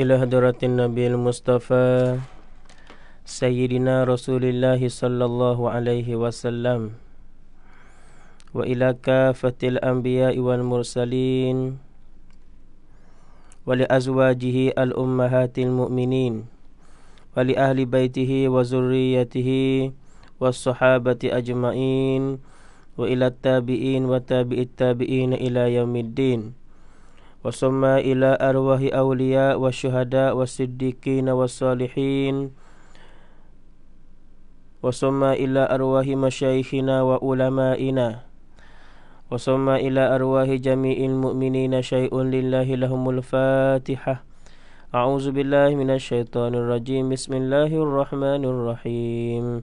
إلى هدرة النبي المصطفى سيدنا رسول الله صلى الله عليه وسلم وإلى كافة الأنبياء والمرسلين ولأزواجه الأمهات المؤمنين ولأهل بيته وزريته والصحابة أجمعين وإلى التابعين وتابع التابعين إلى يوم الدين وثم إلى أرواح أولياء والشهداء والصديقين والصالحين وثم إلى أرواح مشايخنا وعلمائنا وثم إلى أرواح جميع المؤمنين شيء لله لهم الفاتحة أعوذ بالله من الشيطان الرجيم بسم الله الرحمن الرحيم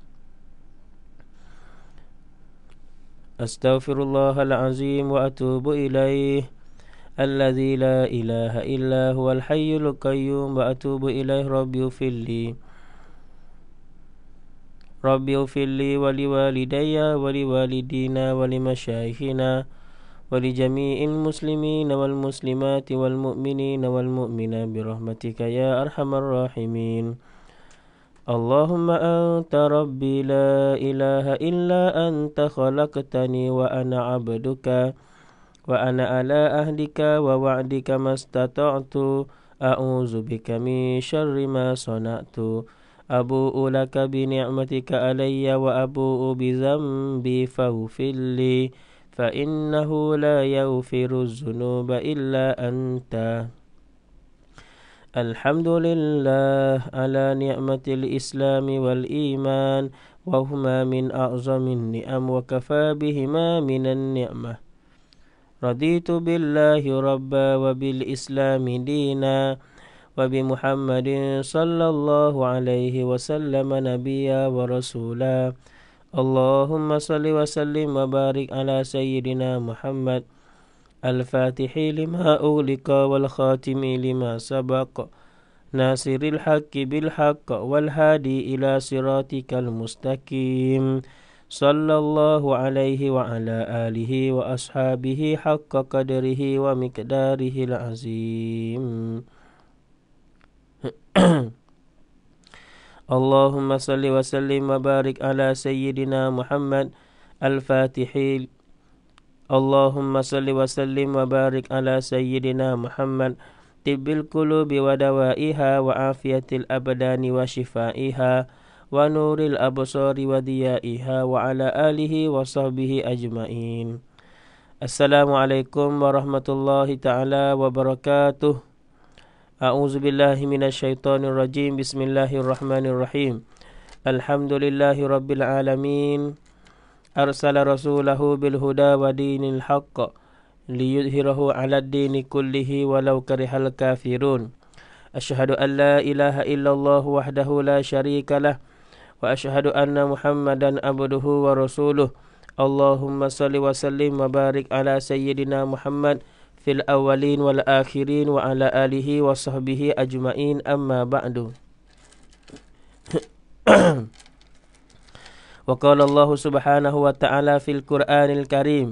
أستغفر الله العظيم وأتوب إليه الذي لا إله إلا هو الحي القيوم وأتوب إليه ربي اغفر لي ربي اغفر لي ولوالدي ولوالدينا ولمشايخنا ولجميع المسلمين والمسلمات والمؤمنين والمؤمنات برحمتك يا أرحم الراحمين اللهم أنت ربي لا إله إلا أنت خلقتني وأنا عبدك وأنا على أهلك ووعدك ما استطعت أعوذ بك من شر ما صنعت أبوء لك بنعمتك علي وأبوء بذنبي فاغفر لي فإنه لا يغفر الذنوب إلا أنت الحمد لله على نعمة الإسلام والإيمان وهما من أعظم النعم وكفى بهما من النعمة رضيت بالله ربا وبالإسلام دينا وبمحمد صلى الله عليه وسلم نبيا ورسولا اللهم صل وسلم وبارك على سيدنا محمد الفاتح لما أغلق والخاتم لما سبق ناصر الحق بالحق والهادي إلى صراطك المستقيم صلى الله عليه وعلى آله وأصحابه حق قدره ومقداره العظيم اللهم صل وسلم وبارك على سيدنا محمد الفاتح اللهم صل وسلم وبارك على سيدنا محمد طب القلوب ودوائها وعافية الأبدان وشفائها ونور الأبصار وضيائها وعلى آله وصحبه أجمعين السلام عليكم ورحمة الله تعالى وبركاته أعوذ بالله من الشيطان الرجيم بسم الله الرحمن الرحيم الحمد لله رب العالمين أرسل رسوله بالهدى ودين الحق ليظهره على الدين كله ولو كره الكافرون أشهد أن لا إله إلا الله وحده لا شريك له وأشهد أن محمدا عبده ورسوله اللهم صل وسلم وبارك على سيدنا محمد في الأولين والآخرين وعلى آله وصحبه أجمعين أما بعد وقال الله سبحانه وتعالى في القرآن الكريم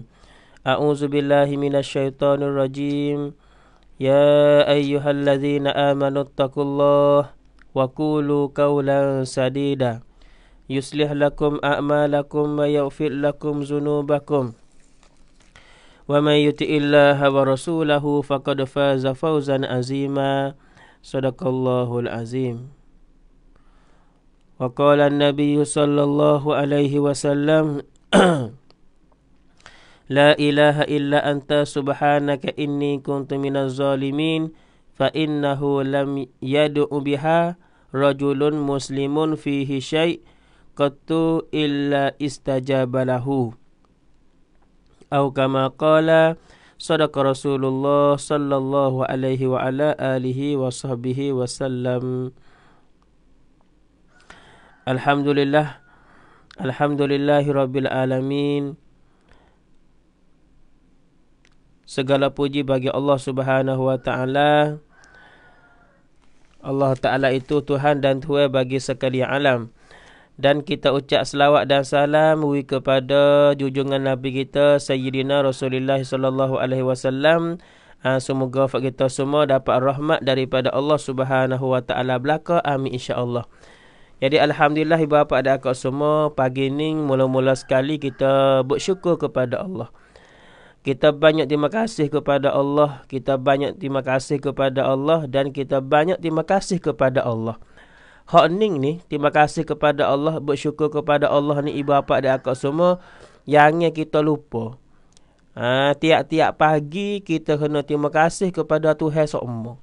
أعوذ بالله من الشيطان الرجيم يا أيها الذين آمنوا اتقوا الله وقولوا قولا سديدا يصلح لكم أعمالكم ويغفر لكم ذنوبكم ومن يطع الله ورسوله فقد فاز فوزا عظيما صدق الله العظيم وقال النبي صلى الله عليه وسلم لا إله إلا أنت سبحانك إني كنت من الظالمين فإنه لم يدع بها رجل مسلم فيه شيء قط إلا استجاب له أو كما قال صدق رسول الله صلى الله عليه وعلى آله وصحبه وسلم Alhamdulillah Alhamdulillahirrabbilalamin Segala puji bagi Allah subhanahu wa ta'ala Allah ta'ala itu Tuhan dan Tuhan bagi sekali alam Dan kita ucap selawat dan salam Wui kepada jujungan Nabi kita Sayyidina Rasulullah sallallahu alaihi wasallam ah, Semoga kita semua dapat rahmat daripada Allah subhanahu wa ta'ala belaka Amin Insya Allah. Jadi Alhamdulillah ibu bapa ada akak semua pagi ni mula-mula sekali kita bersyukur kepada Allah. Kita banyak terima kasih kepada Allah. Kita banyak terima kasih kepada Allah. Dan kita banyak terima kasih kepada Allah. Hak ni, terima kasih kepada Allah. Bersyukur kepada Allah ni, ibu bapa ada akak semua. Yang kita lupa. Ha, tiap-tiap pagi, kita kena terima kasih kepada Tuhan semua.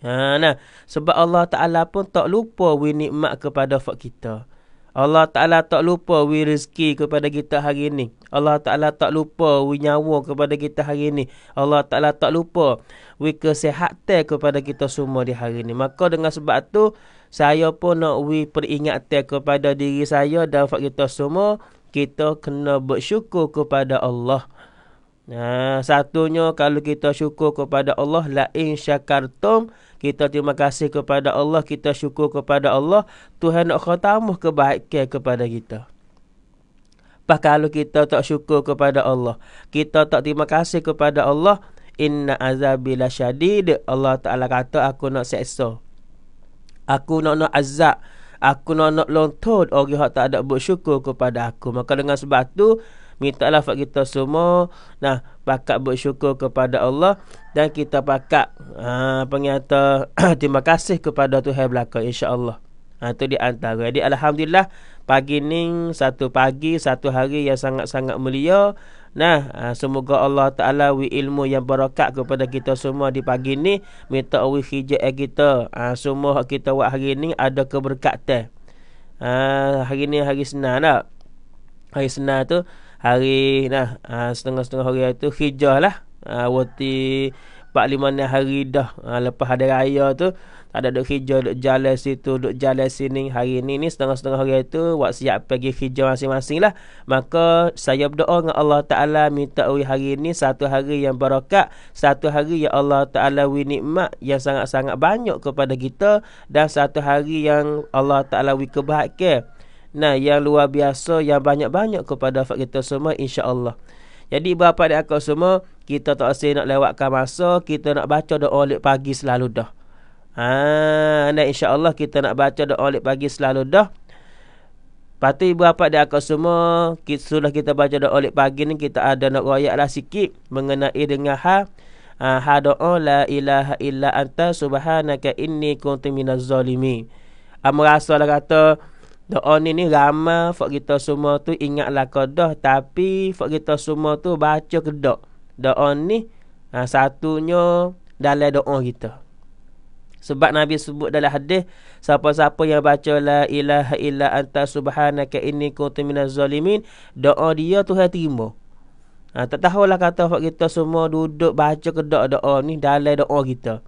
Ha, nah. Sebab Allah Ta'ala pun tak lupa we nikmat kepada fak kita. Allah Ta'ala tak lupa we rezeki kepada kita hari ini. Allah Ta'ala tak lupa we nyawa kepada kita hari ini. Allah Ta'ala tak lupa we kesihatan kepada kita semua di hari ini. Maka dengan sebab tu saya pun nak we peringatkan kepada diri saya dan fak kita semua. Kita kena bersyukur kepada Allah. Nah, satunya kalau kita syukur kepada Allah la in syakartum kita terima kasih kepada Allah, kita syukur kepada Allah, Tuhan nak khatamah kebaikan kepada kita. Bah kalau kita tak syukur kepada Allah, kita tak terima kasih kepada Allah, inna azabila syadid, Allah Taala kata aku nak seksa. Aku nak nak azab, aku nak nak lontot orang yang tak ada bersyukur kepada aku. Maka dengan sebab tu, minta lah buat kita semua nah pakat bersyukur kepada Allah dan kita pakat ha terima kasih kepada Tuhan belaka insyaallah ha tu di antara jadi alhamdulillah pagi ni satu pagi satu hari yang sangat-sangat mulia Nah, ha, semoga Allah Taala wi ilmu yang barakat kepada kita semua di pagi ini, minta wi hijau eh, kita. Ah semua kita buat hari ini ada keberkatan. Ah hari ni hari senang tak? Hari senang tu hari nah ah, setengah-setengah hari itu hijrah lah Waktu pak 45 hari dah ah, lepas hari raya tu tak ada duk hijau duk jalan situ duk jalan sini hari ni ni setengah-setengah hari itu, buat siap pergi hijau masing-masing lah maka saya berdoa dengan Allah Ta'ala minta ui hari ni satu hari yang barakat satu hari yang Allah Ta'ala ui nikmat yang sangat-sangat banyak kepada kita dan satu hari yang Allah Ta'ala ui kebahagiaan Nah, yang luar biasa, yang banyak-banyak kepada fakir kita semua, insya-Allah. Jadi ibu bapa dan akak semua, kita tak usah nak lewatkan masa, kita nak baca doa oleh pagi selalu dah. Ah, nah insya-Allah kita nak baca doa oleh pagi selalu dah. Pati ibu bapa dan akak semua, kita sudah kita baca doa oleh pagi ni kita ada nak royaklah sikit mengenai dengan ha ha, ha doa la ilaha illa anta subhanaka inni kuntu minaz zalimin. Amrasalah kata Doa ni ni ramah Fak kita semua tu ingat lah dah Tapi Fak kita semua tu baca kedok Doa ni ha, Satunya Dalam doa kita Sebab Nabi sebut dalam hadis Siapa-siapa yang baca La ilaha illa anta subhanaka inni kutu minal zalimin Doa dia tu saya terima ha, Tak tahulah kata Fak kita semua duduk baca kedok doa ni Dalam doa kita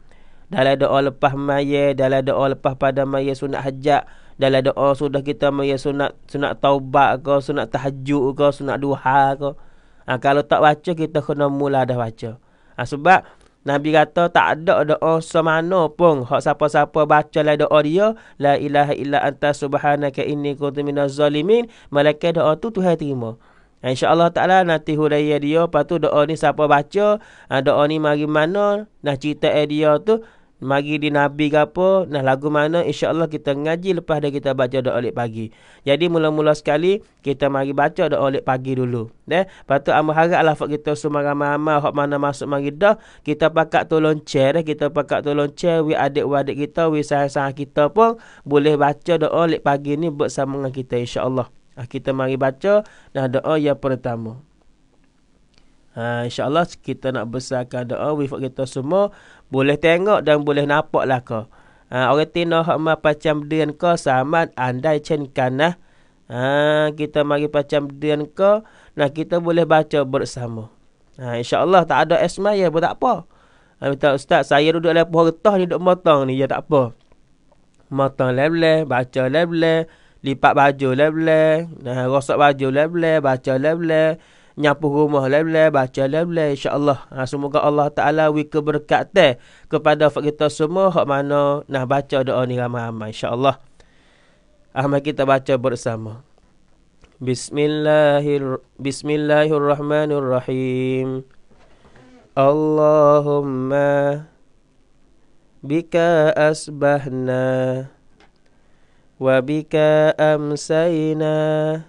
dalam doa lepas maya, dalam doa lepas pada maya sunat hajat, dalam doa oh, sudah kita maya sunat sunat taubat ke sunat tahajud ke sunat duha ke ha, kalau tak baca kita kena mula dah baca ha, sebab Nabi kata tak ada doa semana pun hak siapa-siapa baca lah doa dia la ilaha illa anta subhanaka inni kuntu minaz zalimin malaikat doa tu Tuhan terima ha, InsyaAllah ta'ala nanti huraya dia. Lepas tu doa ni siapa baca. Ha, doa ni mari mana. Nah cerita dia tu. Mari di Nabi ke apa Nah lagu mana InsyaAllah kita ngaji Lepas dah kita baca doa oleh pagi Jadi mula-mula sekali Kita mari baca doa oleh pagi dulu eh? Lepas tu amal harap lah kita semua ramai-ramai Hak mana masuk mari dah Kita pakat tolong share eh? Kita pakat tolong share Wi adik-adik kita Wi sahabat-sahabat kita pun Boleh baca doa oleh pagi ni Bersama dengan kita insyaAllah ah, kita mari baca dan doa yang pertama. Ha, InsyaAllah kita nak besarkan doa wifat kita semua. Boleh tengok dan boleh nampak lah kau. Ha, orang tina hak ma pacam dian kau sama andai cengkan lah. Ha, kita mari pacam dian kau. Nah kita boleh baca bersama. Ha, InsyaAllah tak ada esma ya pun tak apa. Ha, minta ustaz saya duduk lepoh retah ni duduk motong ni ya tak apa. Matang leh-leh, baca leh-leh, lipat baju leh-leh, nah, rosak baju leh-leh, baca leh-leh nyapu rumah lele baca lele insyaallah ha, semoga Allah taala wi keberkatan kepada fak kita semua hak mana nah baca doa ni ramai-ramai insyaallah Ahmad kita baca bersama Bismillahir Bismillahirrahmanirrahim Allahumma bika asbahna wa bika amsayna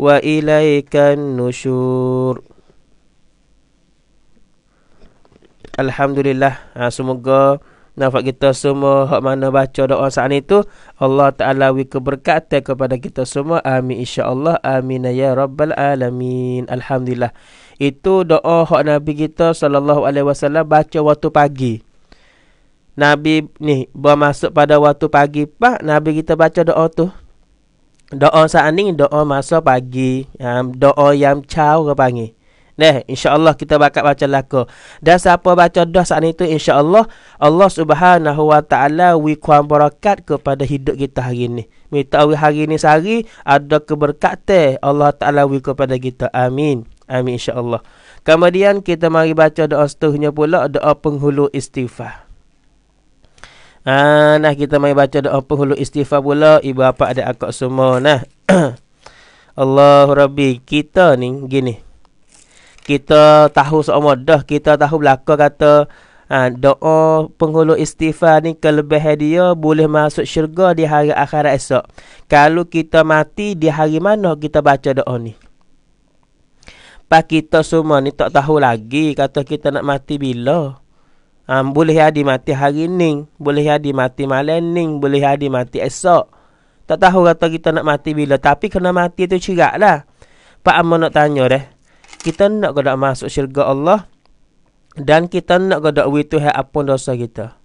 Wa ilaikan الحمد Alhamdulillah. ha, semoga nafak kita semua hak mana baca doa saat itu Allah Ta'ala wi keberkatan kepada kita semua amin insyaAllah amin ya rabbal alamin Alhamdulillah itu doa hak Nabi kita sallallahu alaihi wasallam baca waktu pagi. Nabi ni bermasuk pada waktu pagi pak Nabi kita baca doa tu doa saat ni doa masa pagi um, doa yang caw ke pagi Nah, insyaAllah kita bakal baca laka. Dan siapa baca doa saat itu, insyaAllah Allah subhanahu wa ta'ala wikuan berakat kepada hidup kita hari ini. Minta hari ini sehari ada keberkatan Allah ta'ala wikuan kepada kita. Amin. Amin insyaAllah. Kemudian kita mari baca doa setuhnya pula, doa penghulu istighfar. Ah, nah kita mai baca doa penghulu istighfar pula. Ibu bapa ada akak semua nah. Allahu Rabbi, kita ni gini. Kita tahu seumur dah kita tahu belaka kata ha, doa penghulu istighfar ni kelebihan dia boleh masuk syurga di hari akhirat esok. Kalau kita mati di hari mana kita baca doa ni? Pak kita semua ni tak tahu lagi kata kita nak mati bila. Um, boleh jadi mati hari ni. Boleh jadi mati malam ni. Boleh jadi mati esok. Tak tahu kata kita nak mati bila. Tapi kena mati tu cirak lah. Pak Amo nak tanya deh. Kita nak kena masuk syurga Allah. Dan kita nak kena duit tu apa dosa kita.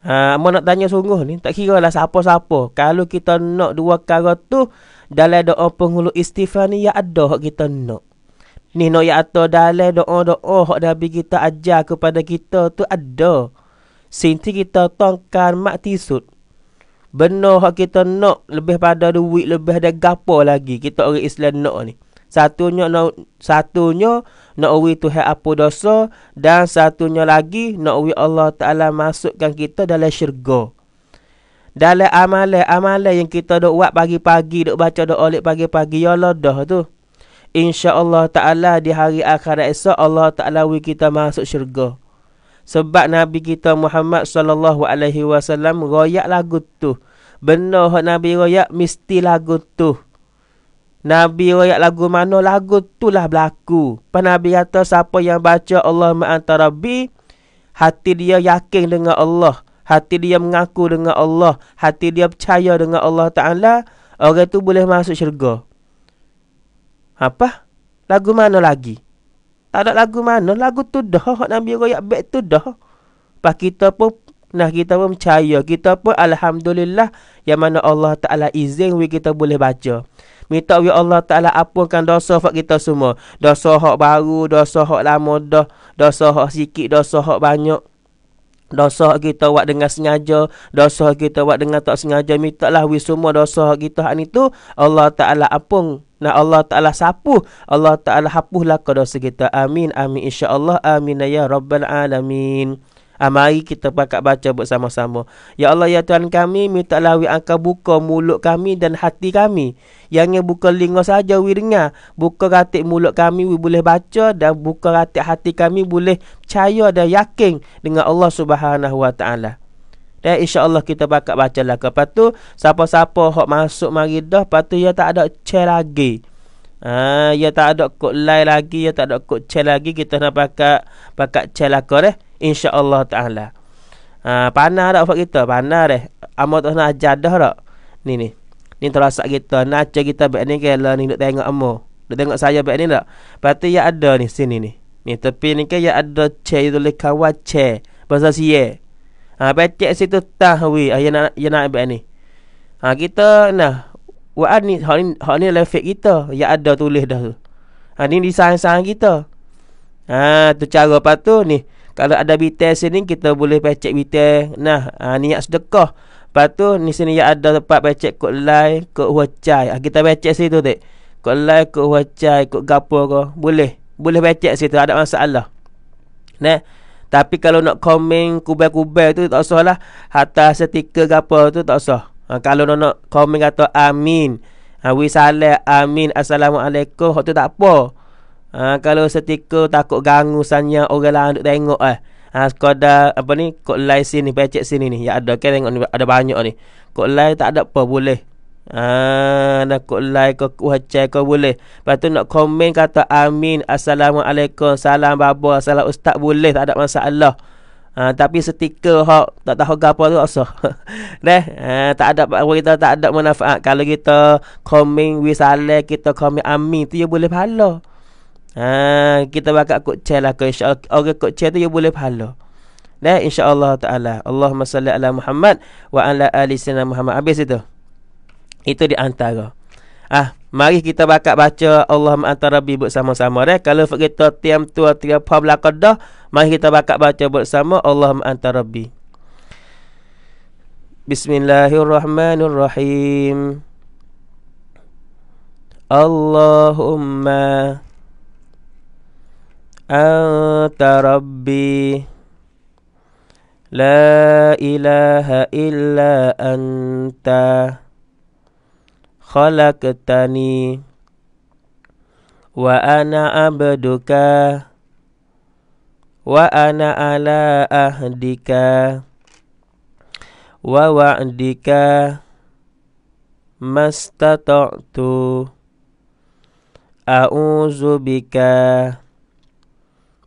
Uh, nak tanya sungguh ni. Tak kira lah siapa-siapa. Kalau kita nak dua kara tu. Dalam doa penghulu istighfar ni. Ya ada kita nak. Ni no yang atur dalam doa-doa Hak Nabi kita ajar kepada kita tu ada Sinti kita tongkar mak tisut Benar hak kita nak lebih pada duit lebih ada gapo lagi kita orang Islam nak ni. Satunya nak satunya nak uwi tu hak apa dosa dan satunya lagi nak uwi Allah Taala masukkan kita dalam syurga. Dalam amalan-amalan yang kita dok buat pagi-pagi, dok baca dok lek pagi-pagi ya Allah dah tu. Insyaallah taala di hari akhir esok Allah taala wi kita masuk syurga. Sebab Nabi kita Muhammad sallallahu alaihi wasallam royak lagu tu. Benda hak Nabi royak mesti lagu tu. Nabi royak lagu mana lagu tu lah berlaku. Pan Nabi kata siapa yang baca Allah ma'antara hati dia yakin dengan Allah. Hati dia mengaku dengan Allah. Hati dia percaya dengan Allah Ta'ala. Orang tu boleh masuk syurga. Apa? Lagu mana lagi? Tak ada lagu mana. Lagu tu dah. Hak Nabi Raya Bek tu dah. Lepas kita pun. Nah kita pun percaya. Kita pun Alhamdulillah. Yang mana Allah Ta'ala izin. We kita boleh baca. Minta we Allah Ta'ala apunkan dosa hak kita semua. Dosa hak baru. Dosa hak lama dah. Dosa hak sikit. Dosa hak banyak. Dosa kita buat dengan sengaja. Dosa kita buat dengan tak sengaja. Minta lah we semua dosa kita hari itu. Allah Ta'ala apung. Nah Allah Ta'ala sapuh. Allah Ta'ala hapuhlah ke dosa kita. Amin. Amin. InsyaAllah. Amin. Ya Rabbal Alamin. Ah, mari kita pakat baca bersama-sama. Ya Allah, Ya Tuhan kami, minta lawi angka buka mulut kami dan hati kami. Yang yang buka lingga saja wik dengar. Buka ratik mulut kami, wik boleh baca dan buka ratik hati kami boleh percaya dan yakin dengan Allah Subhanahu Wa Taala. Dan insya Allah kita bakat baca lah. Lepas tu, siapa-siapa hok masuk mari dah. Lepas tu, ia ya tak ada cel lagi. Ah, ha, ya ia tak ada kot lain lagi. Ia ya tak ada kot cel lagi. Kita nak pakat, pakat cel lah kau eh insya-Allah taala. Ah ha, panah dak ufak kita, panah deh. Amo tu nak ajar dah dak. Ni ni. Ni terasa kita naca kita bek ni kala ni duk tengok amo. Duk tengok saya bek ni dak. Pasti ya ada ni sini ni. Ni tepi ni ke ya ada che itu ya le kawache. Bahasa sie. Ah ha, becek situ tahwi ha, yang nak yang nak bek ni. Ha kita nah Wah ni hal ni hal ni lefek kita ya ada tulis dah tu. Ha ni disayang-sayang kita. Ha tu cara patu ni. Kalau ada bitel sini kita boleh pecek bitel. Nah, ha, niat sedekah. Lepas tu ni sini ya ada tempat pecek kot lai, kot huacai. Ha, kita pecek situ tu. Kot lai, kot huacai, kot gapo ke. Boleh. Boleh pecek situ. Ada masalah. Nah. Tapi kalau nak komen kubel-kubel tu tak usah lah. Hatta ke gapo tu tak usah. Ha, kalau nak, nak komen kata amin. Ha, wisalai amin. Assalamualaikum. Hak tu tak apa. Ha, kalau setika takut ganggu sanya orang lain duk tengok eh. Ha, sekadar apa ni? Kok lai sini, pecek sini ni. Ya ada ke tengok ni ada banyak ni. Kok lai tak ada apa boleh. Ah, ha, nak kok lai kok kuhacai kok boleh. Lepas tu nak komen kata amin, assalamualaikum, salam babo, salam ustaz boleh, tak ada masalah. Ha, tapi setika hok tak tahu gapo tu asah. Deh, ha, tak ada kita tak ada manfaat kalau kita komen wisale kita komen amin tu ya boleh pahala. Ha, kita bakal kot chair lah kot insyaallah orang kot chair tu dia boleh pahala. Nah insyaallah taala. Allahumma salli ala Muhammad wa ala ali sayyidina Muhammad. Habis itu. Itu di antara. Ah, mari kita bakal baca Allahumma anta rabbi bersama-sama deh. Kalau kita tiam tua tiga pa belaka dah, mari kita bakal baca bersama Allahumma anta rabbi. Bismillahirrahmanirrahim. Allahumma anta rabbi la ilaha illa anta khalaqtani wa ana abduka wa ana ala ahdika wa wa'dika mastata'tu a'udzu bika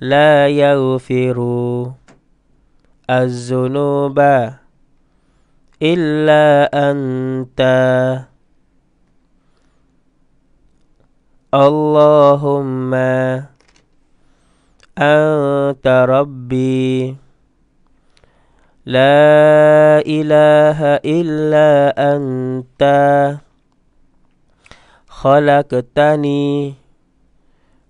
لا يغفر الذنوب إلا أنت اللهم أنت ربي لا إله إلا أنت خلقتني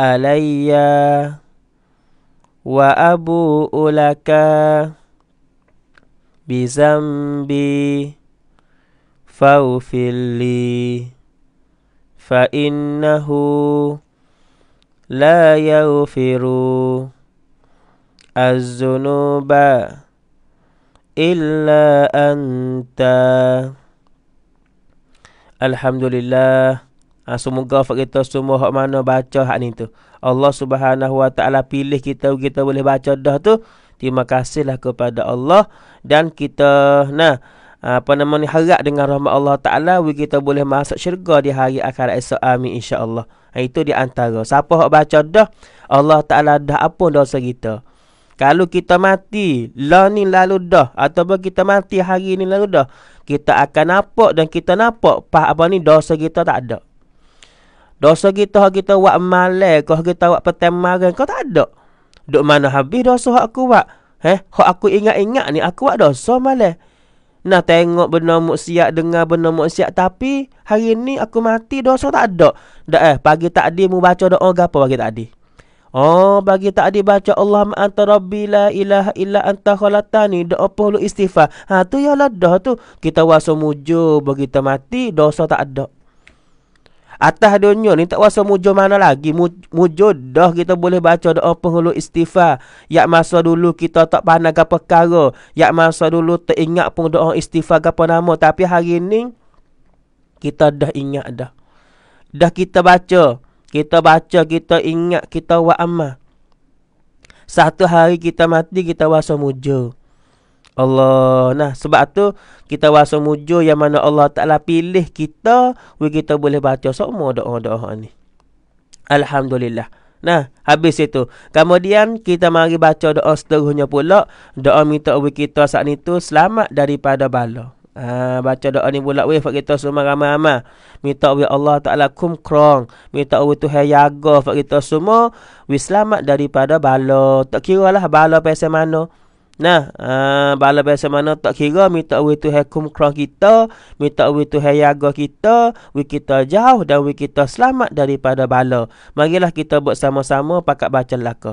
علي وأبوء لك بذنبي فاغفر لي فإنه لا يغفر الذنوب إلا أنت الحمد لله Ha, semoga Fak kita semua hak mana baca hak ni tu. Allah subhanahu wa ta'ala pilih kita, kita boleh baca dah tu. Terima kasihlah kepada Allah. Dan kita, nah, ah, apa nama ni harap dengan rahmat Allah Ta'ala kita boleh masuk syurga di hari akhirat esok amin insyaAllah ah, itu di antara siapa yang baca dah Allah Ta'ala dah apa dosa kita kalau kita mati lah ni lalu dah ataupun kita mati hari ni lalu dah kita akan nampak dan kita nampak apa ni dosa kita tak ada Dosa kita hak kita buat malai ke hak kita buat petang marang kau tak ada. Duk mana habis dosa hak aku buat? Eh, hak aku ingat-ingat ni aku buat dosa malai. Nah tengok benda maksiat dengar benda maksiat tapi hari ni aku mati dosa tak ada. dah eh pagi tadi mu baca doa apa pagi tak tadi? Oh, bagi tak ada baca Allah anta rabbi la ilaha illa anta khalatani doa perlu istighfar. Ha tu ya lah dah tu. Kita wasa mujur bagi kita mati dosa tak ada. Atas dunia ni tak rasa mujur mana lagi. Mujur dah kita boleh baca doa penghulu istighfar. Yak masa dulu kita tak pandang apa perkara. Yak masa dulu teringat pun doa istighfar apa nama. Tapi hari ni kita dah ingat dah. Dah kita baca. Kita baca, kita ingat, kita wa'amah. Satu hari kita mati, kita rasa mujur. Allah nah sebab tu kita rasa mujo yang mana Allah Taala pilih kita we kita boleh baca semua doa-doa ni. Alhamdulillah. Nah, habis itu. Kemudian kita mari baca doa seterusnya pula. Doa minta we kita saat itu selamat daripada bala. Ha, baca doa ni pula we fak kita semua ramai-ramai. Minta we Allah Taala kum krong. Minta we Tuhan jaga fak kita semua we selamat daripada bala. Tak kiralah bala pasal mana. Nah, uh, bala biasa mana tak kira minta we tu hai kum kita, minta we tu hai yaga kita, we kita jauh dan we kita selamat daripada bala. Marilah kita buat sama-sama pakat baca laka.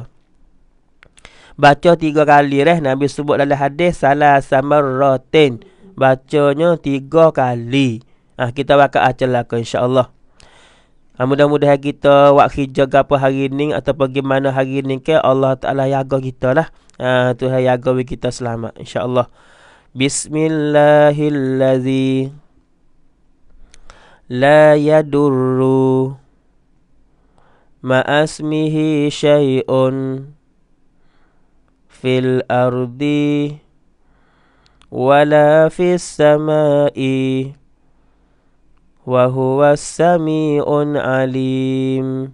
Baca tiga kali reh Nabi sebut dalam hadis salah samaratin. Bacanya tiga kali. Ah kita bakal acal laka insya-Allah. Ha, mudah-mudahan kita waktu jaga apa hari atau bagaimana hari ni ke Allah Taala jaga kita lah. Ah, tu hari agawi kita selamat insya-Allah. Bismillahilladzi la yadurru ma'asmihi syai'un fil ardi wala fis sama'i wa huwas sami'un alim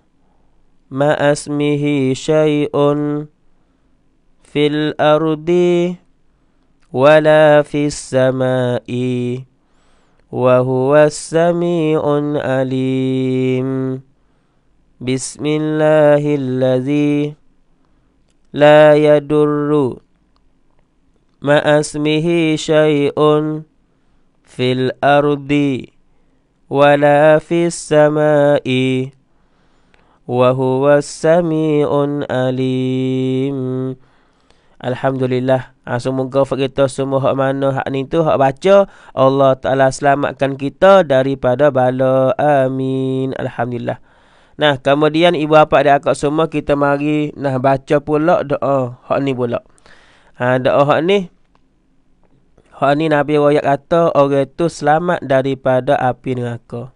ما اسمه شيء في الأرض ولا في السماء وهو السميع اليم بسم الله الذي لا يدر ما اسمه شيء في الأرض ولا في السماء وهو السميع alim, Alhamdulillah. Ha, semoga kita semua hak mana hak ni tu hak baca Allah Taala selamatkan kita daripada bala. Amin. Alhamdulillah. Nah, kemudian ibu bapa dan akak semua kita mari nah baca pula doa hak ni pula. Ha, doa hak ni hak ni Nabi royak kata orang tu selamat daripada api neraka.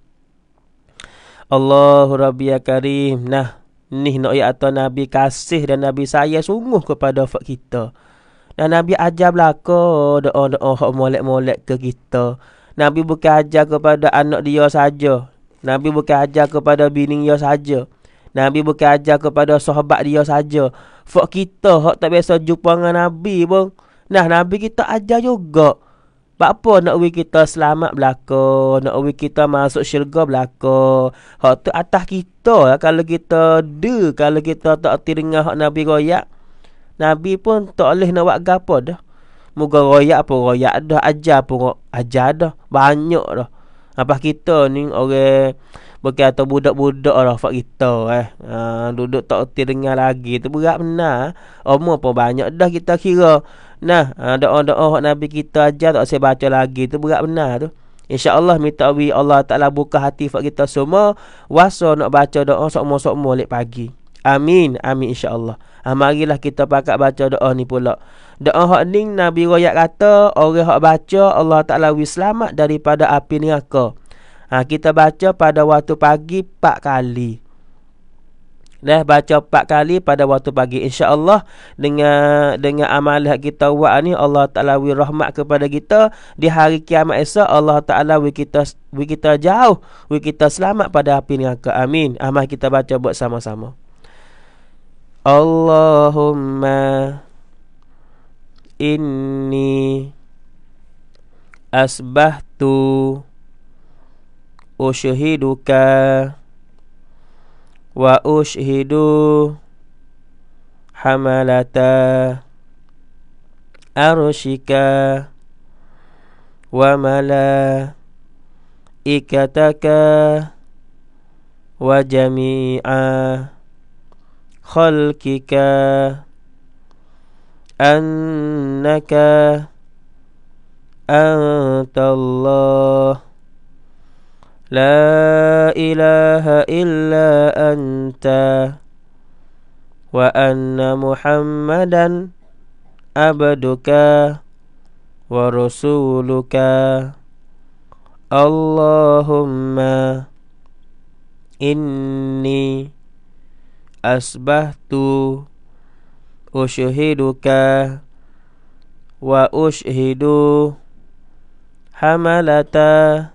Allahu Rabbi ya Karim. Nah, ni nak ya atau Nabi kasih dan Nabi saya sungguh kepada fak kita. Nah, Nabi ajar belaka doa-doa hak molek-molek ke kita. Nabi bukan ajar kepada anak dia saja. Nabi bukan ajar kepada bini dia saja. Nabi bukan ajar kepada sahabat dia saja. Fak kita hak tak biasa jumpa dengan Nabi pun. Nah, Nabi kita ajar juga. Bak apa nak we kita selamat belaka, nak we kita masuk syurga belaka. Hak tu atas kita lah kalau kita de, kalau kita tak tiringa hak Nabi royak. Nabi pun tak boleh nak buat gapo dah. Moga royak pun royak dah, ajar pun ajar dah. Banyak dah. Apa kita ni orang Bukan atau budak-budak lah Fak kita eh uh, Duduk tak kerti dengar lagi Itu berat benar Umur pun banyak dah kita kira Nah uh, Doa-doa Nabi kita ajar Tak saya baca lagi Itu berat benar tu InsyaAllah minta Allah Ta'ala buka hati Fak kita semua Wasa nak baca doa Sokmo-sokmo Lek pagi Amin Amin insyaAllah ha, Marilah kita pakat baca doa ni pula Doa hak ni Nabi Royak kata Orang hak baca Allah Ta'ala wi selamat Daripada api ni kau Ha, kita baca pada waktu pagi 4 kali. Dah baca 4 kali pada waktu pagi. Insya Allah dengan dengan amalah kita buat ni Allah Ta'ala wi rahmat kepada kita. Di hari kiamat esok Allah Ta'ala wi kita wi kita jauh. Wi kita selamat pada api neraka. Amin. Amal kita baca buat sama-sama. Allahumma inni asbahtu. أشهدك وأشهد حملة أرشك وملائكتك وجميع خلقك أنك أنت الله لا إله إلا أنت وأن محمدا عبدك ورسولك اللهم إني أسبحت أشهدك وأشهد حملتك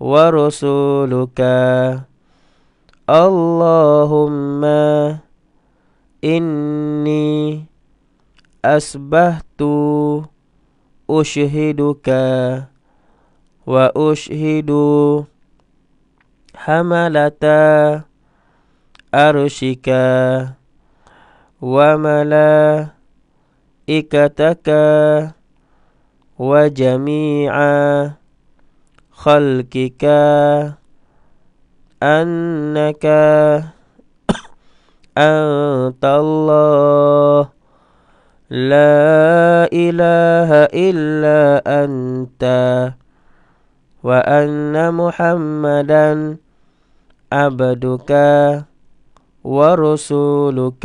ورسولك اللهم إني أسبحت أشهدك وأشهد حملة أرشك وملائكتك وجميع خلقك أنك أنت الله لا إله إلا أنت وأن محمدا عبدك ورسولك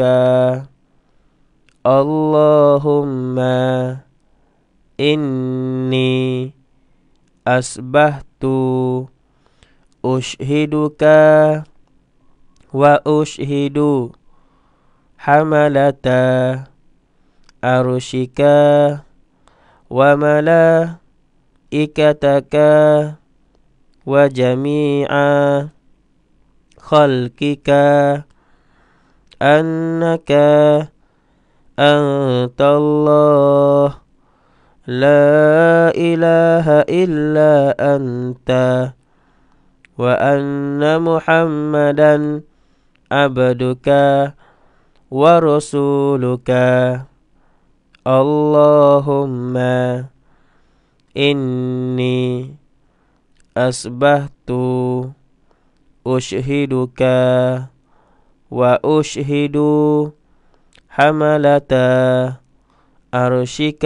اللهم إني asbahtu ushiduka wa ushidu hamalata arushika wa mala ikataka wa jami'a khalkika annaka antallahu لا إله إلا أنت وأن محمدا عبدك ورسولك اللهم إني أسبحت أشهدك وأشهد حملة أرشك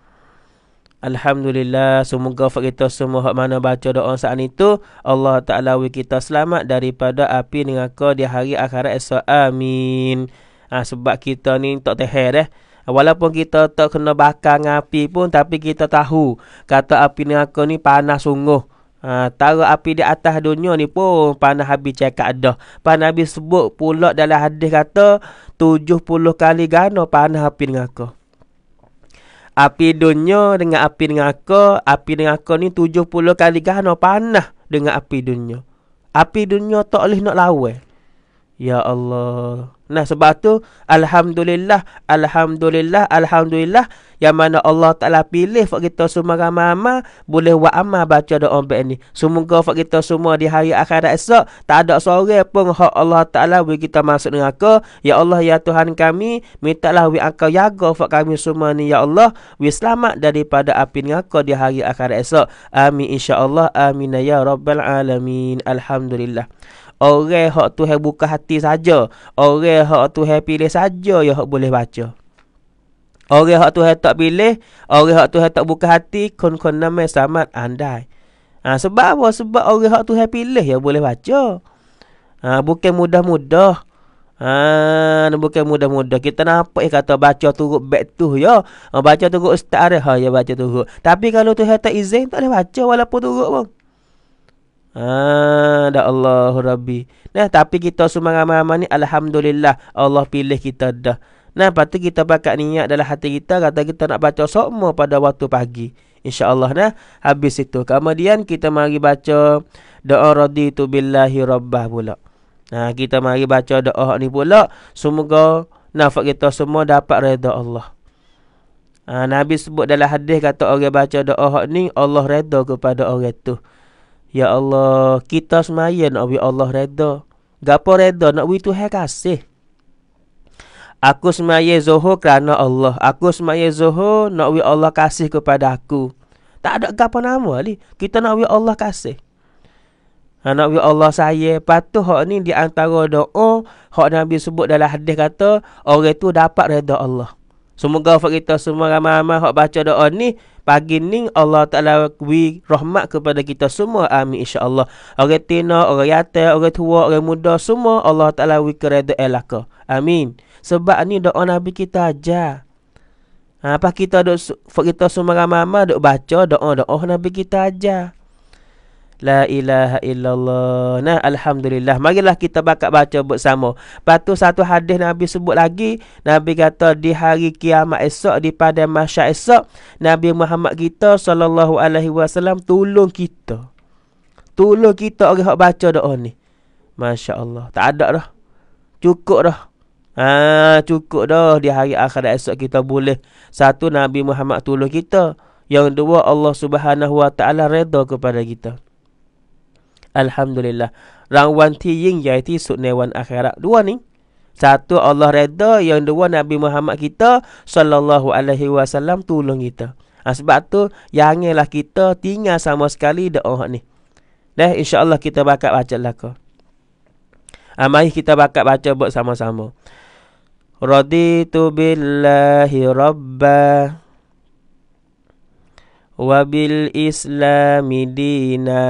Alhamdulillah semoga fak kita semua hak mana baca doa saat itu Allah Taala wi kita selamat daripada api neraka di hari akhirat esok. Amin. Ha, sebab kita ni tak teher eh. Walaupun kita tak kena bakar dengan api pun tapi kita tahu kata api neraka ni panas sungguh. Ha, tara api di atas dunia ni pun panah habis cakap dah. Panah habis sebut pula dalam hadis kata 70 kali gana panah api neraka api dunia dengan api dengan aku, api dengan aku ni 70 kali gana panah dengan api dunia. Api dunia tak boleh nak lawan. Ya Allah. Nah sebab tu alhamdulillah alhamdulillah alhamdulillah yang mana Allah Taala pilih buat kita semua ramai-ramai boleh buat amal baca doa baik ni. Semoga buat kita semua di hari akhirat esok tak ada seorang pun hak Allah Taala bagi kita masuk neraka. Ya Allah ya Tuhan kami minta lah wi engkau jaga buat kami semua ni ya Allah wi selamat daripada api neraka di hari akhir esok. Amin insya-Allah amin ya rabbal alamin. Alhamdulillah. Orang hak tu hai buka hati saja. Orang hak tu hai pilih saja yang hak boleh baca. Orang hak tu hai tak pilih, orang hak tu hai tak buka hati, kon-kon nama samat andai. Ha, sebab apa? Sebab orang hak tu hai pilih yang boleh baca. Ha, bukan mudah-mudah. Ah, bukan mudah-mudah. Kita nampak eh, kata baca turut bet tu ya. Ha, baca turut start ha ya baca turut. Tapi kalau tu hai tak izin tak boleh baca walaupun turut pun. Ah, Allahu Rabbi. Nah, tapi kita semua ramai-ramai ni alhamdulillah Allah pilih kita dah. Nah, patut kita pakai niat dalam hati kita kata kita nak baca semua pada waktu pagi. Insya-Allah nah, habis itu. Kemudian kita mari baca doa raditu billahi rabbah pula. Nah, kita mari baca doa ni pula. Semoga nafak kita semua dapat redha Allah. Ah, Nabi sebut dalam hadis kata orang baca doa ni Allah redha kepada orang tu. Ya Allah, kita semaya nak wi Allah reda. Gapo reda nak wi Tuhan kasih. Aku semaya zuhur kerana Allah. Aku semaya zuhur nak wi Allah kasih kepada aku. Tak ada gapo nama ni. Kita nak wi Allah kasih. Anak ha, wi Allah saya patuh hak ni di antara doa hak Nabi sebut dalam hadis kata orang tu dapat reda Allah. Semoga kita semua ramai-ramai hak baca doa ni pagi ni Allah Taala wi rahmat kepada kita semua amin insyaallah orang tina orang yatim orang tua orang muda semua Allah Taala wi keridaan laka amin sebab ni doa nabi kita aja apa kita dok kita semua ramai-ramai dok baca doa-doa nabi kita aja La ilaha illallah. Nah, alhamdulillah. Marilah kita bakat baca bersama. Patu satu hadis Nabi sebut lagi, Nabi kata di hari kiamat esok di pada mahsyar esok, Nabi Muhammad kita sallallahu alaihi wasallam tolong kita. Tolong kita orang hak baca doa ni. Masya-Allah. Tak ada dah. Cukup dah. Ha, cukup dah di hari akhirat esok kita boleh satu Nabi Muhammad tolong kita. Yang kedua Allah Subhanahu Wa Taala redha kepada kita. Alhamdulillah Rang wan ti ying Iaiti sunewan akhirat Dua ni Satu Allah reda Yang dua Nabi Muhammad kita Sallallahu alaihi wasallam Tolong kita ha, Sebab tu Yangilah kita Tinggal sama sekali Da'ah ni Dah insyaAllah kita bakat baca lah kau ha, Mari kita bakat baca buat sama-sama Raditu billahi rabbah وبالاسلام دينًا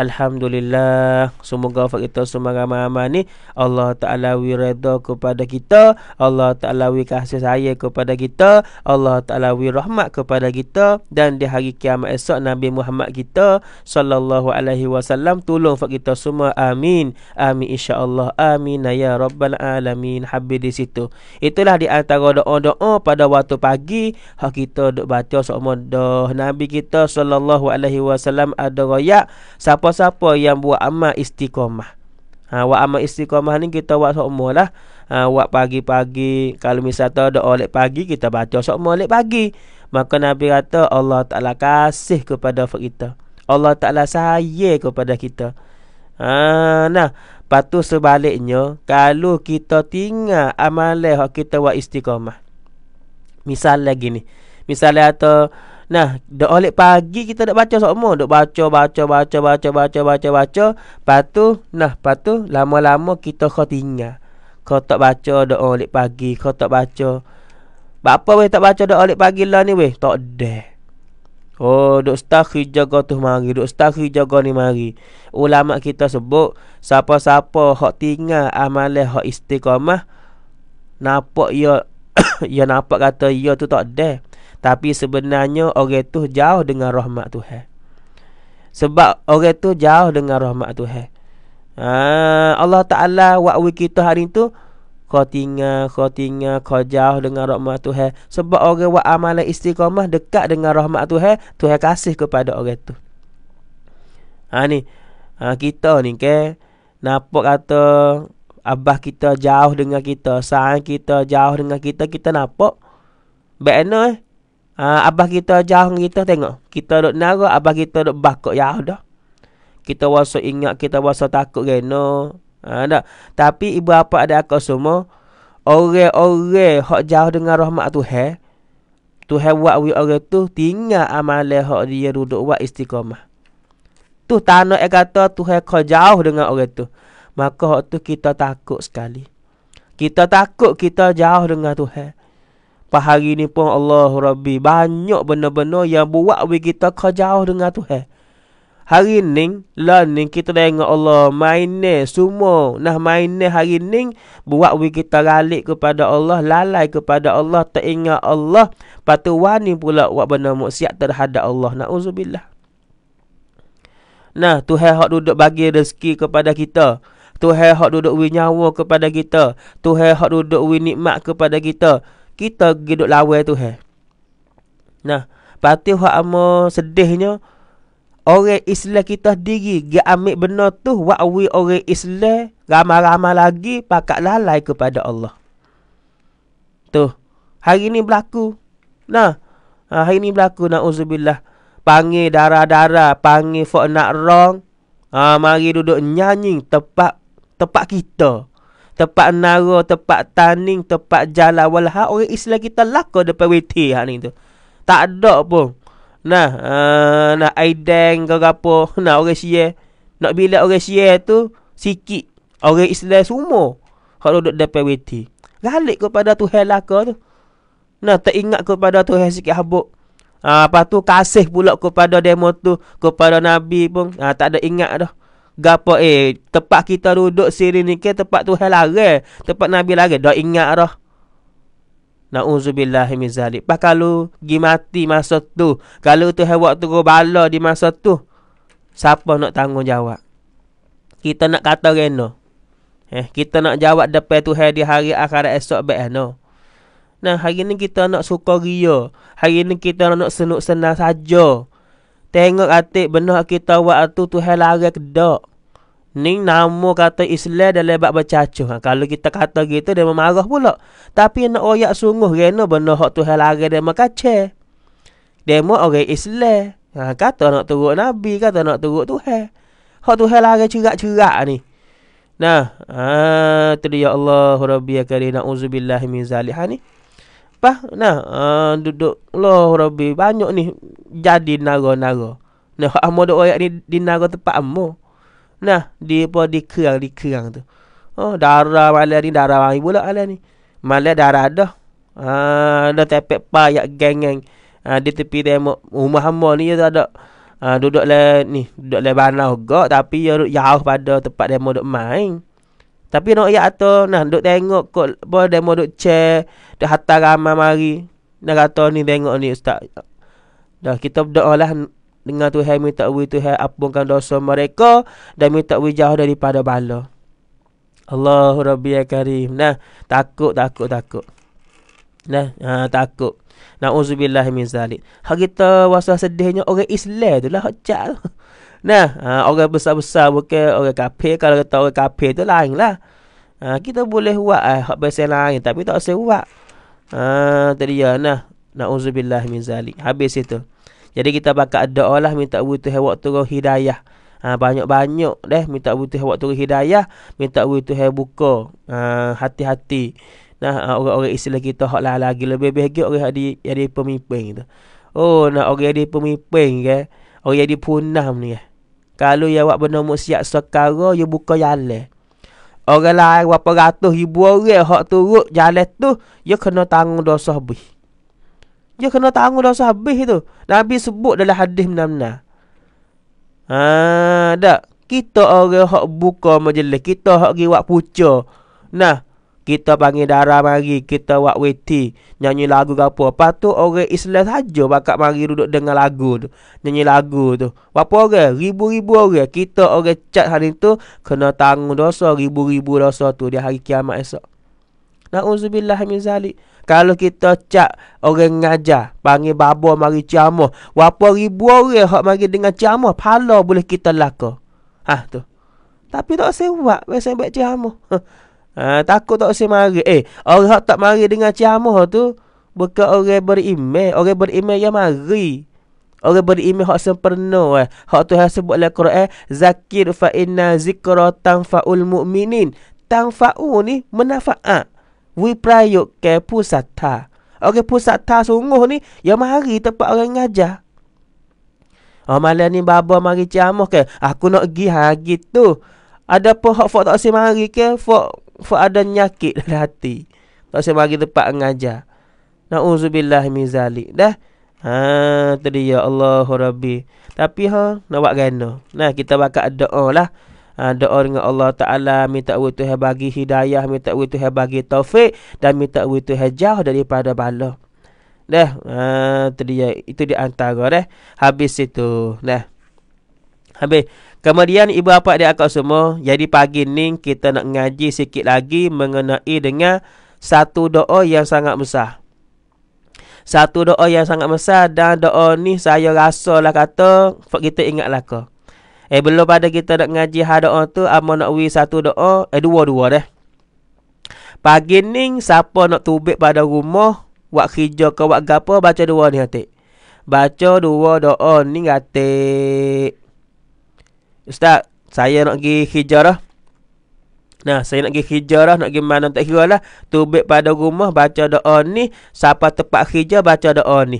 Alhamdulillah Semoga wafat kita semua ramai-ramai ni Allah Ta'ala wiredha kepada kita Allah Ta'ala wir kasih saya kepada kita Allah Ta'ala wir rahmat kepada kita Dan di hari kiamat esok Nabi Muhammad kita Sallallahu alaihi wasallam Tolong wafat kita semua Amin Amin Insya Allah. Amin Ya Rabbal Alamin Habis di situ Itulah di antara doa-doa pada waktu pagi Hak kita duduk baca Sama dah Nabi kita Sallallahu alaihi wasallam Ada rakyat Siapa siapa yang buat amal istiqamah. Ha, buat amal istiqamah ni kita buat sokmo lah. Ha, buat pagi-pagi. Kalau misal misalnya ada oleh pagi, kita baca sokmo oleh pagi. Maka Nabi kata Allah Ta'ala kasih kepada kita. Allah Ta'ala sayang kepada kita. Ha, nah, patu sebaliknya kalau kita tinggal amal yang kita buat istiqamah. lagi ni, Misalnya atau Nah, dah oleh pagi kita dah baca sokmo, dok baca baca baca baca baca baca baca. Patu nah, patu lama-lama kita kau tinggal. Kau tak baca dah oleh pagi, kau tak baca. Bapa weh tak baca dah oleh pagi lah ni weh, tak de. Oh, dok stakhi jaga tu mari, dok stakhi jaga ni mari. Ulama kita sebut siapa-siapa hok tinggal amalan hok istiqamah nampak ya ya nampak kata ya tu tak deh. Tapi sebenarnya orang tu jauh dengan rahmat Tuhan. Sebab orang tu jauh dengan rahmat Tuhan. Ha, Allah Ta'ala wakwi kita hari tu Kau tinggal, kau tinggal, kau jauh dengan rahmat Tuhan Sebab orang buat amalan istiqamah dekat dengan rahmat Tuhan Tuhan kasih kepada orang tu ha, ni. Ha, kita ni ke Nampak kata Abah kita jauh dengan kita Saat kita jauh dengan kita Kita nampak Baik eh Uh, abah kita jauh kita tengok. Kita duduk nara, abah kita duduk bakok ya dah. Kita rasa ingat, kita rasa takut kena. Ha, ada. Uh, Tapi ibu apa ada akal semua. Orang-orang hak jauh dengan rahmat Tuhan. Tuhan buat wi orang tu tinggal amalan hak dia duduk buat istiqamah. Tu tanah yang kata Tuhan kau jauh dengan orang tu. Maka hak tu kita takut sekali. Kita takut kita jauh dengan Tuhan. Pahari ni pun Allah Rabbi Banyak benda-benda yang buat we kita ke jauh dengan Tuhan Hari ini Lah ni kita dengar Allah Main ni semua Nah main ni hari ini Buat we kita ralik kepada Allah Lalai kepada Allah Teringat Allah Lepas wani pula Buat benda maksiat terhadap Allah Na'udzubillah Nah Tuhan hak duduk bagi rezeki kepada kita Tuhan hak duduk we nyawa kepada kita Tuhan hak duduk we nikmat kepada kita kita pergi duduk lawai tu he. Nah, patut hak amo sedihnya orang Islam kita sendiri dia ambil benar tu wak awi orang Islam ramai-ramai lagi pakak lalai kepada Allah. Tu. Hari ni berlaku. Nah, hari ni berlaku nauzubillah. Panggil darah-darah, panggil fok nak rong. Ha, mari duduk nyanyi tepat tepat kita tempat nara, tempat taning, tempat jalan walha. orang Islam kita laka depan weti hak ni tu. Tak ada pun. Nah, uh, eh, nah aiden ke apa, nah orang Syiah. Nak bila orang Syiah tu sikit orang Islam semua kalau duduk depan weti. Galik kepada Tuhan laka tu. Nah, teringat kepada Tuhan sikit habuk. Ah, uh, lepas tu kasih pula kepada demo tu, kepada Nabi pun. Ah, tak ada ingat dah gapo eh tempat kita duduk siri ni ke tempat tu Tuhan lari tempat nabi lagi dah ingat dah Nauzubillah min zalik. Pak kalau gi mati masa tu, kalau tu hewak tu bala di masa tu, siapa nak tanggungjawab? Kita nak kata reno. Eh, kita nak jawab depan tu di hari akhirat esok be eh, no. Nah, hari ni kita nak suka ria. Hari ni kita nak senuk senang saja. Tengok atik benar kita buat tu Tuhan lagi ke dak. Ni nama kata Islam dan lebat bercacuh. Ha, kalau kita kata gitu dia marah pula. Tapi nak oyak sungguh kena benar hak Tuhan lagi dia makacah. Demo orang Islam. Ha, kata nak turut Nabi, kata nak turut Tuhan. Hak Tuhan lagi cerak-cerak ni. Nah, ah, ha, tadi ya Allah Rabbi ya Karim, min zalih ha, ni lepas nah uh, duduk Allah Rabbi banyak ni jadi naga-naga nah amo dok ayat ni di naga tempat amo nah di apa di kerang di kerang tu oh darah malam ni darah mai pula alah ni malam darah dah ha uh, dah tepek payak geng-geng ah, di tepi demo rumah amo ni ya ada uh, duduk le ni duduk le banau gak tapi ya jauh pada tempat demo dok main tapi nak ya tu nah duk tengok kok apa demo duk chair dah hantar ramai mari. Nak kata ni tengok ni ustaz. Dah kita berdoalah dengan Tuhan minta wui Tuhan apungkan dosa mereka dan minta jauh daripada bala. Allahu Rabbi ya Karim. Nah, takut takut takut. Nah, ha, takut. Nauzubillah min zalik. Hak kita wasa sedihnya orang Islam tu lah hak tu. Nah, ha, orang besar-besar bukan orang kafir. Kalau kata orang kafir tu lainlah. Ha, ah, kita boleh buat eh, hak besar lain. Tapi tak usah buat. Ha, tadi ya, nah. Na'udzubillah min zalik. Habis itu. Jadi kita bakal doa lah minta butuh waktu roh hidayah. Ha, banyak-banyak deh minta butuh waktu roh hidayah. Minta butuh hai buka. Ha, hati-hati. Nah, orang-orang Islam kita hak lah lagi. Lebih-lebih orang hadi jadi pemimpin. Gitu. Oh, nak orang jadi pemimpin ke? Orang jadi punah ni ya. Eh. Kalau ya awak bernama siap sekara, ya buka jalan. Orang lain berapa ratus ribu orang hak turut jalan tu, ya kena tanggung dosa habis. Ya kena tanggung dosa habis tu. Nabi sebut dalam hadis mana-mana. Ha, tak. Kita orang hak buka majlis. Kita hak giwak pucah. Nah, kita panggil darah mari, kita buat weti, nyanyi lagu ke apa. Lepas tu orang Islam saja bakat mari duduk dengar lagu tu. Nyanyi lagu tu. Berapa orang? Ribu-ribu orang. Kita orang cat hari tu kena tanggung dosa ribu-ribu dosa tu di hari kiamat esok. Na'udzubillah min zalik. Kalau kita cak orang ngajar, panggil babo mari ciamah. Berapa ribu orang hak mari dengan ciamah, pahala boleh kita laka. Ha tu. Tapi tak sewa, biasa baik ciamah. Ha, takut tak usah marah. Eh, orang tak marah dengan ciamah tu. Bukan orang beriman. Orang beriman yang marah. Orang beriman hak sempurna eh. Hak tu yang sebut dalam Quran. Eh. Zakir fa inna zikra tangfa'ul mu'minin. Tangfa'u ni menafa'at. We prayuk ke pusata. Orang pusata sungguh ni. Yang mari tempat orang ngajar. Oh malam ni baba mari ciamah ke. Aku nak pergi ha gitu ada apa hak fak tak sempat mari ke fak fak ada nyakit dalam hati tak sempat mari tempat mengajar nauzubillah min zalik dah ha tadi ya Allah rabbi tapi ha nak buat gana nah kita bakal doa lah ha, doa dengan Allah taala minta Allah Tuhan bagi hidayah minta Allah Tuhan bagi taufik dan minta Allah Tuhan jauh daripada bala dah ha tadi itu di antara dah habis itu dah habis Kemudian ibu bapa dia akak semua, jadi pagi ni kita nak ngaji sikit lagi mengenai dengan satu doa yang sangat besar. Satu doa yang sangat besar dan doa ni saya rasa lah kata kita ingat lah ke. Eh belum pada kita nak ngaji ha doa tu amon nak wi satu doa eh dua-dua deh. Pagi ni siapa nak tubik pada rumah buat kerja ke buat gapo baca dua ni hati. Baca dua doa ni hati. Ustaz, saya nak pergi hijrah. Nah, saya nak pergi hijrah, nak pergi mana tak kira lah. Tubik pada rumah, baca doa ni. Siapa tempat hijrah, baca doa ni.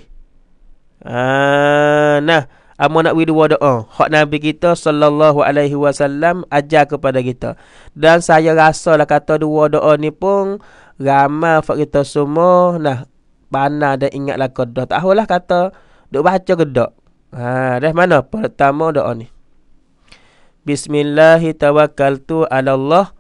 Ah, nah, Amo nak pergi dua doa. Hak Nabi kita sallallahu alaihi wasallam ajar kepada kita. Dan saya rasa lah kata dua doa ni pun ramah fak kita semua. Nah, pana dah ingatlah kedah. Tak lah kata. Duk baca kedah. Ha, dah mana pertama doa ni. Bismillah tawakkaltu ala Allah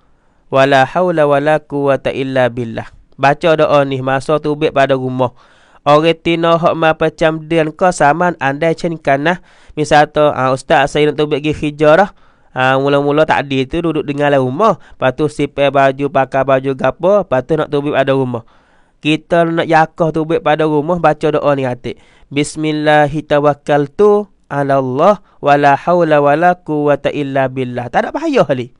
wala haula wala quwata illa billah. Baca doa ni masa tu pada rumah. Orang tino hok ma pacam dian ko saman andai cen kanah. Misal tu uh, ustaz saya nak tubik gi hijrah. Ha, ah, mula-mula tak ada tu duduk dengar lah rumah. Lepas tu sipai baju, pakai baju gapo. Lepas nak tubik pada rumah. Kita nak yakoh tubik pada rumah. Baca doa ni hati. Bismillahirrahmanirrahim ala Allah wala haula wala quwwata illa billah. Tak ada bahaya hali.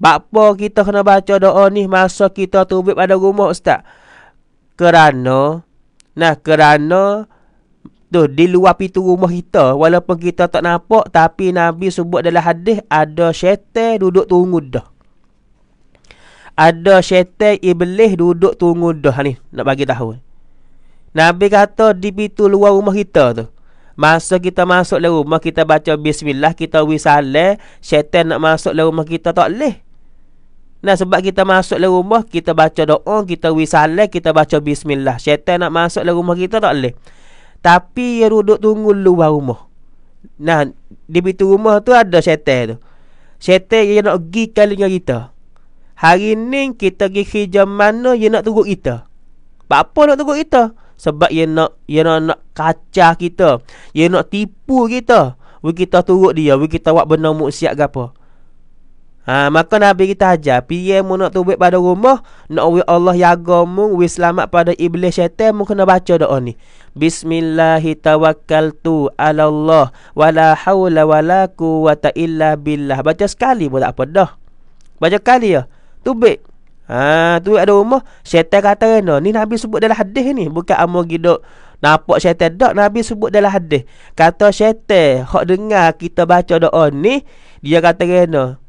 Bapa kita kena baca doa ni masa kita tubik pada rumah ustaz. Kerana nah kerana tu di luar pintu rumah kita walaupun kita tak nampak tapi Nabi sebut dalam hadis ada syaitan duduk tunggu dah. Ada syaitan iblis duduk tunggu dah ni nak bagi tahu. Nabi kata di pintu luar rumah kita tu. Masa kita masuk dalam rumah kita baca bismillah kita wisale syaitan nak masuk dalam rumah kita tak leh. Nah sebab kita masuk dalam rumah kita baca doa kita wisale kita baca bismillah syaitan nak masuk dalam rumah kita tak leh. Tapi ia duduk tunggu luar rumah. Nah di pintu rumah tu ada syaitan tu. Syaitan yang nak pergi kalinya kita. Hari ni kita pergi kerja mana dia nak tunggu kita. Apa nak tunggu kita? Sebab ia nak ia nak, nak kaca kita. Ia nak tipu kita. We kita turut dia, we kita buat benda maksiat gapo. Ha, maka Nabi kita ajar Pihak mu nak tubik pada rumah Nak wik Allah jaga mu Wik selamat pada Iblis syaitan Mu kena baca doa ni Bismillahitawakkaltu ala Allah Wala hawla wala quwata illa billah Baca sekali pun tak apa dah Baca sekali ya Tubik Ha, tu ada rumah syaitan kata kena. Ni Nabi sebut dalam hadis ni, bukan amo gidok. Nampak syaitan dak Nabi sebut dalam hadis. Kata syaitan, kau dengar kita baca doa ni, dia kata kena.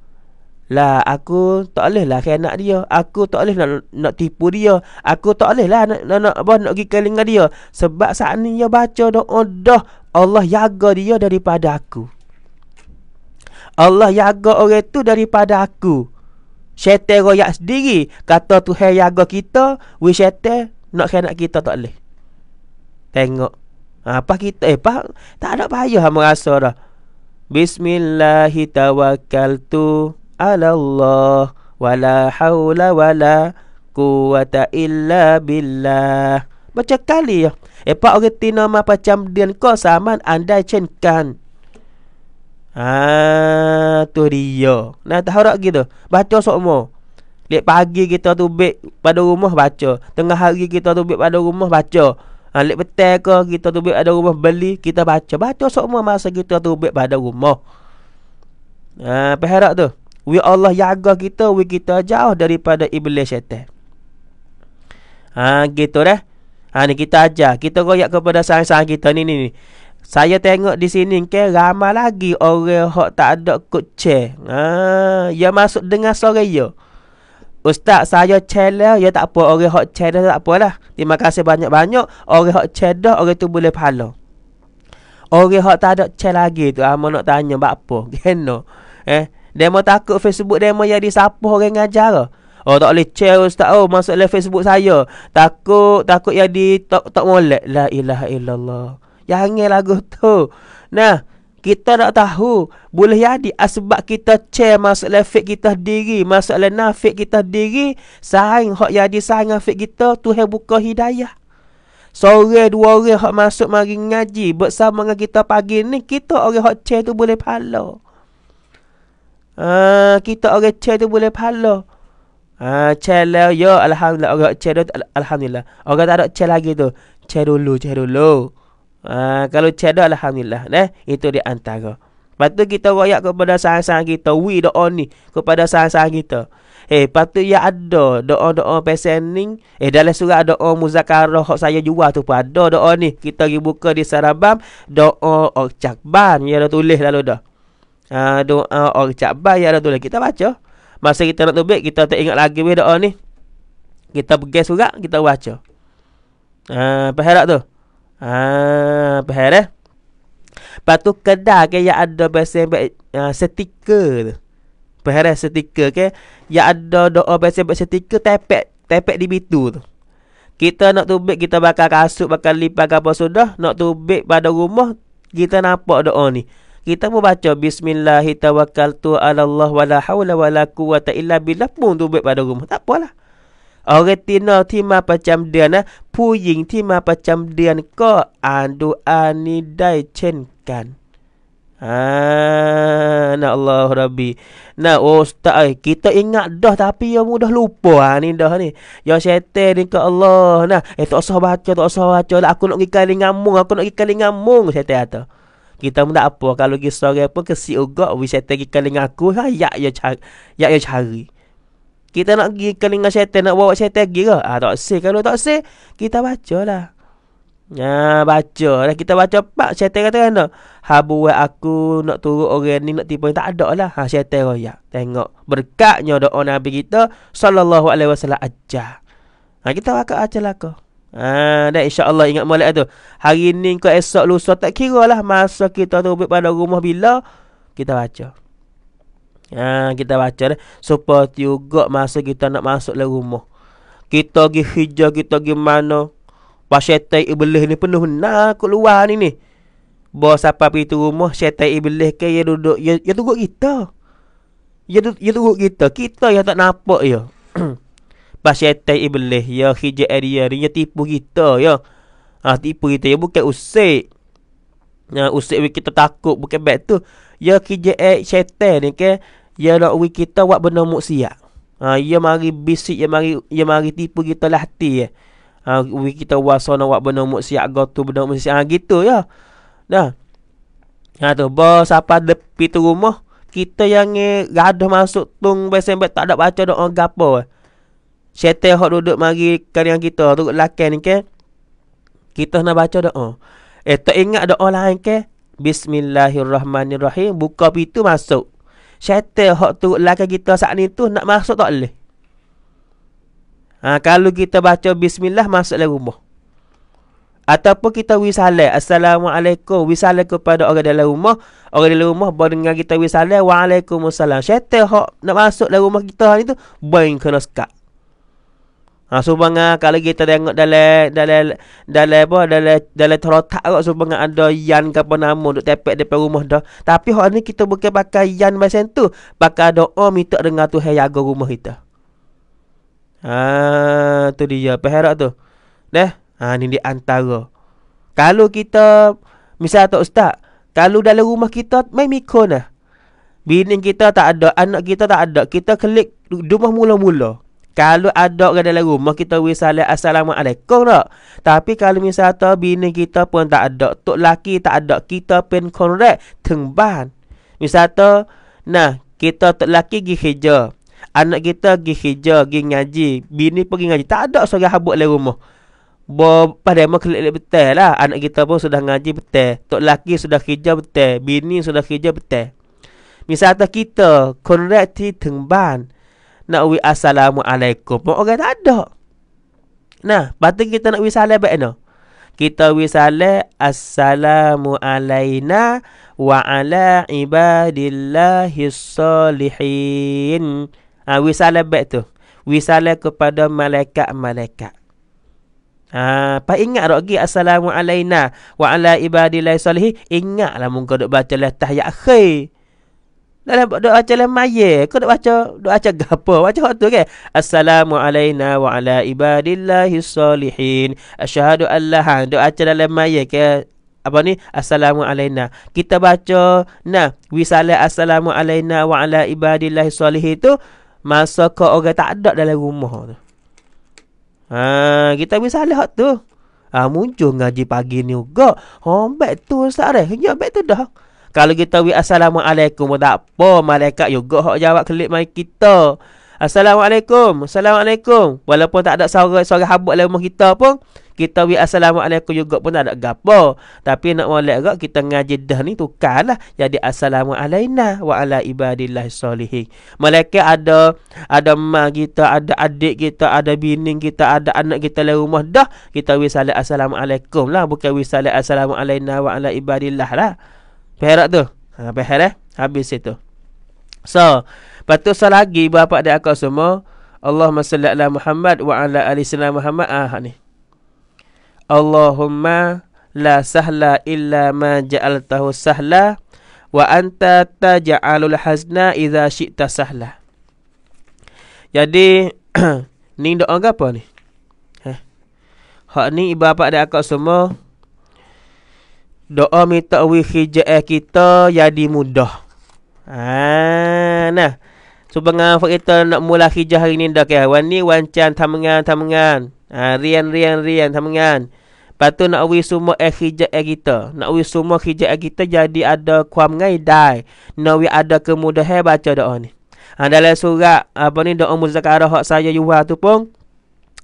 Lah aku tak boleh lah nak dia. Aku tak boleh nak, nak tipu dia. Aku tak boleh lah nak nak nak, apa, nak pergi dengan dia. Sebab saat ni dia baca doa dah Allah jaga dia daripada aku. Allah jaga orang tu daripada aku. Syaitan royak sendiri Kata Tuhan jaga kita We syaitan Nak khianat kita tak boleh Tengok ha, apa kita eh pak tak ada bahaya ha merasa dah. Bismillah ala Allah wala haula wala quwata illa billah. Baca kali ya. Eh pak orang tina macam dia kau sama andai cengkan. Ah tu dia. Nah harap gitu. Baca semua. Lek pagi kita tu bek pada rumah baca. Tengah hari kita tu bek pada rumah baca. Ha, lek petang ke kita tu bek ada rumah beli kita baca. Baca semua masa kita tu bek pada rumah. Ah ha, peharap tu. We Allah jaga kita, we kita jauh daripada iblis syaitan. Ah gitu dah. Ha, ni kita ajar, kita royak kepada sang-sang kita ni ni ni. Saya tengok di sini ke ramai lagi orang hok tak ada kucce. Ha, ya masuk dengan sore ya. Ustaz, saya challenge ya tak apa orang hok challenge tak apalah. Terima kasih banyak-banyak orang hok cedah orang tu boleh pahala. Orang hok tak ada challenge lagi tu Ah nak tanya bab apa? Kena. Eh, demo takut Facebook demo jadi sapu orang ngajar. Oh tak boleh cek ustaz oh masuk live Facebook saya. Takut takut yang di tok tok molek. La ilaha illallah. Jangan lagu tu. Nah, kita nak tahu boleh jadi sebab kita share masalah fake kita diri, masalah nafik kita diri, saing hak jadi saing nafik kita Tuhan buka hidayah. Sore dua orang hak masuk mari ngaji bersama dengan kita pagi ni kita orang hak chair tu boleh pahala. Uh, kita orang chair tu boleh pahala. Ah uh, chair lah, yo alhamdulillah orang chair tu alhamdulillah. Orang tak ada chair lagi tu. Chair dulu, chair dulu. Ha, kalau cedar Alhamdulillah. Eh? Itu di antara. Lepas tu kita rakyat kepada sahan-sahan kita. We doa ni. Kepada sahan-sahan kita. Eh, lepas tu ya ada doa-doa pesening. Eh, dalam surat doa muzakarah yang saya jual tu pun ada doa ni. Kita pergi buka di Sarabam. Doa Orcakban. Yang ada tulis lalu dah. Ha, doa Orcakban yang ada tulis. Kita baca. Masa kita nak tubik, kita tak ingat lagi weh doa ni. Kita pergi surat, kita baca. Ha, ah, perhatian tu. Ah, faham eh? Lepas tu kedai ke yang ada bersembek uh, ah, stiker tu. Faham eh? Stiker ke? Yang ada doa bersembek stiker tepek. Tepek di bitu tu. Kita nak tubik, kita bakal kasut, bakal lipat ke apa sudah. Nak tubik pada rumah, kita nampak doa ah, ni. Kita pun baca bismillahirrahmanirrahim tawakkaltu ala Allah wala haula wala quwwata illa billah pun tubik pada rumah. Tak apalah. ออร์ตินอลที่มาประจำเดือนนะผู้หญิงที่มาประจำเดือนก็อ่านดูอานี้ได้เช่นกันอานะอัลลอฮฺรับบีนะโอสตาคิดต้องจำได้แต่ยังมุดลืมอันนี้ดอนี่ยาเซตินก็อัลลอฮ์นะเอตอสวาจอตอสวาจอแล้วกูนึกกันงามมุงกูนึกกันงามมุงเซตเตอร์ kita pun tak apa kalau pergi sore pun ke si ugak wis saya tadi kali dengan aku ha yak ya cari yak ya cari kita nak pergi ke lingkar syaitan Nak bawa syaitan pergi ke ah, Tak say Kalau tak say Kita baca lah Ya, ha, baca lah. Kita baca pak. Syaitan kata kan tak? Ha, aku nak turut orang ni nak tipu Tak ada lah. Ha, syaitan raya. Tengok. Berkatnya doa Nabi kita. Sallallahu alaihi wasallam ajar. Ha, kita wakak ajar lah kau. Ha, dan insyaAllah ingat malam tu. Hari ni kau esok lusa tak kira lah. Masa kita tu pada rumah bila. Kita baca ha, Kita baca dah Seperti juga masa kita nak masuk dalam rumah Kita pergi hijau, kita pergi mana Pasal iblis ni penuh nak keluar ni ni Bawa siapa pergi tu rumah Syaitan iblis ke Dia duduk Dia, dia tunggu kita Dia, dia tunggu kita Kita yang tak nampak ya Pas syaitan iblis Ya hijau area Dia ya, tipu kita ya ha, Tipu kita Ya bukan usik Ya usik kita takut Bukan back tu Ya kerja eh, syaitan ni ke ialah ui kita buat benda maksiat. Ha ia mari bisik ya mari ya mari tipu kita lati lah eh. Ha ui kita wasa nak buat benda maksiat ga tu benda maksiat ha, gitu ya. Nah. Ha tu ba siapa depi tu rumah kita yang eh, gadah masuk tung besembek tak ada baca doa gapo. Eh. Syaitan hok duduk mari kalian kita tu lakan ni ke. Kita nak baca doa. Eh tak ingat doa lain ke? Bismillahirrahmanirrahim. Buka pintu masuk. Syaitan hak tu lelaki kita saat ni tu nak masuk tak boleh. Ha, kalau kita baca bismillah masuk dalam rumah. Ataupun kita wisalai. Assalamualaikum. Wisalai kepada orang dalam rumah. Orang dalam rumah boleh dengar kita wisalai. Waalaikumsalam. Syaitan hak nak masuk dalam rumah kita ni tu. Boing kena sekat. Ha subang ha, kalau kita tengok dalam dalam dalam apa dalam dalam terotak kok subang ha, ada yan ke apa nama duk tepek depan rumah dah. Tapi hak ni kita bukan pakai yan macam tu. Pakai doa minta dengan Tuhan jaga rumah kita. Ha tu dia peherak tu. Dah. Ha ni di antara. Kalau kita misal tok ustaz, kalau dalam rumah kita main mikon dah. Bini kita tak ada, anak kita tak ada. Kita klik rumah mula-mula. Kalau ada orang dalam rumah kita beri salam assalamualaikum tak? Tapi kalau misalnya bini kita pun tak ada, tok laki tak ada, kita pun korek tengban. Misalnya, nah, kita tok laki pergi kerja. Anak kita pergi kerja, pergi ngaji. Bini pun pergi ngaji. Tak ada seorang habuk dalam rumah. Bo, pada emak kelik betul lah. Anak kita pun sudah ngaji betul. Tok laki sudah kerja betul. Bini sudah kerja betul. Misalnya kita korek tengban. ban nak wi assalamualaikum pun orang tak ada. Nah, patut kita nak wi salam baik no. Kita wi salam assalamu alaina wa ala ibadillahi salihin. Ah ha, wi salam baik tu. Wi salam kepada malaikat-malaikat. Ah, pa ingat dak gi assalamu alaina wa ala ibadillahi salihin. Ingatlah mungkin dak baca lah tahiyat akhir dalam doa jalan maya kau nak baca doa baca gapo baca waktu ke Assalamualaikum alaina wa ala ibadillahi salihin asyhadu allaha doa jalan maya ke apa ni Assalamualaikum. kita baca nah wi Assalamualaikum assalamu alaina wa ala ibadillahi salihin tu masa kau orang tak ada dalam rumah tu ha kita wi salat tu ha, muncul ngaji pagi ni juga hombat ha, tu sare hanya tu dah kalau kita wi assalamualaikum tak apa malaikat juga hak jawab kelip mai kita. Assalamualaikum. Assalamualaikum. Walaupun tak ada suara-suara habuk dalam rumah kita pun, kita wi assalamualaikum juga pun tak ada gapo. Tapi nak molek gak kita ngaji dah ni tukarlah jadi assalamualaina wa ala ibadillah solihin. Malaikat ada ada mak kita, ada adik kita, ada bini kita, ada anak kita dalam rumah dah, kita wi salat assalamualaikum lah bukan wi salat assalamualaina wa ala ibadillah lah. Perak tu. Ha, perak eh. Habis itu. So, patut salah lagi bapak dan akal semua. Allahumma salli Muhammad wa ala ali sayyidina Muhammad. Ah ni. Allahumma la sahla illa ma ja'altahu sahla wa anta ta jaalul hazna idza syi'ta sahla. Jadi ni doa apa ni? Ha. Hak ni ibu bapa dan akak semua Doa minta wikhijah eh, kita jadi mudah. Ah, nah. So, dengan kita nak mula hijah hari ni dah. Okay. Wan ni wancan tamengan, tamengan. Ha, rian, rian, rian, tamengan. Lepas nak wih semua eh hijah eh, kita. Nak wih semua hijah eh, kita jadi ada kuam ngai dai. Nak wih ada kemudahan baca doa ni. Ha, dalam surat apa ni doa muzakarah hak saya yuwa tu pun.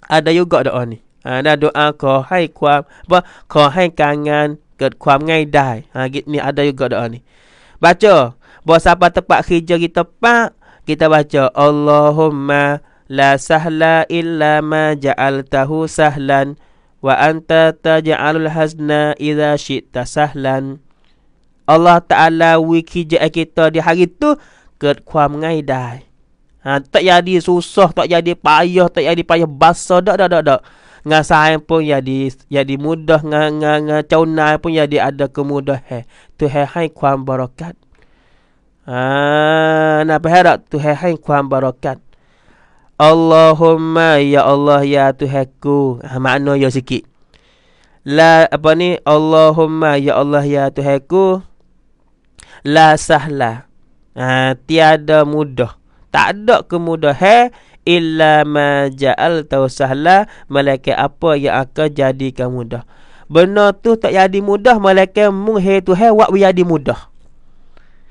Ada juga doa ni. Ha, dah doa kau hai kuam. Apa? Kau hai kangan. Ket kuam ngai dai. Ha git ni ada juga doa ni. Baca. Buat siapa tempat kerja kita pak, kita baca Allahumma la sahla illa ma ja'altahu sahlan wa anta taj'alul hazna idza syi'ta sahlan. Allah Taala wiki je kita di hari tu ket kuam ngai dai. Ha tak jadi susah, tak jadi payah, tak jadi payah basa dak dak dak dak ngan sain pun ya di ya di mudah ngan ngan ngan cauna pun ya di ada kemudah he tu he hai kuam barokat ah nak berharap tu he hai kuam barokat Allahumma ya Allah ya Tuhanku ah, makna yo ya sikit la apa ni Allahumma ya Allah ya Tuhanku la sahla ah, ha, tiada mudah tak ada kemudahan illa ma ja'al tau sahla malaikat apa yang akan jadi kemudah? benda tu tak jadi mudah malaikat mung he tu he wak jadi mudah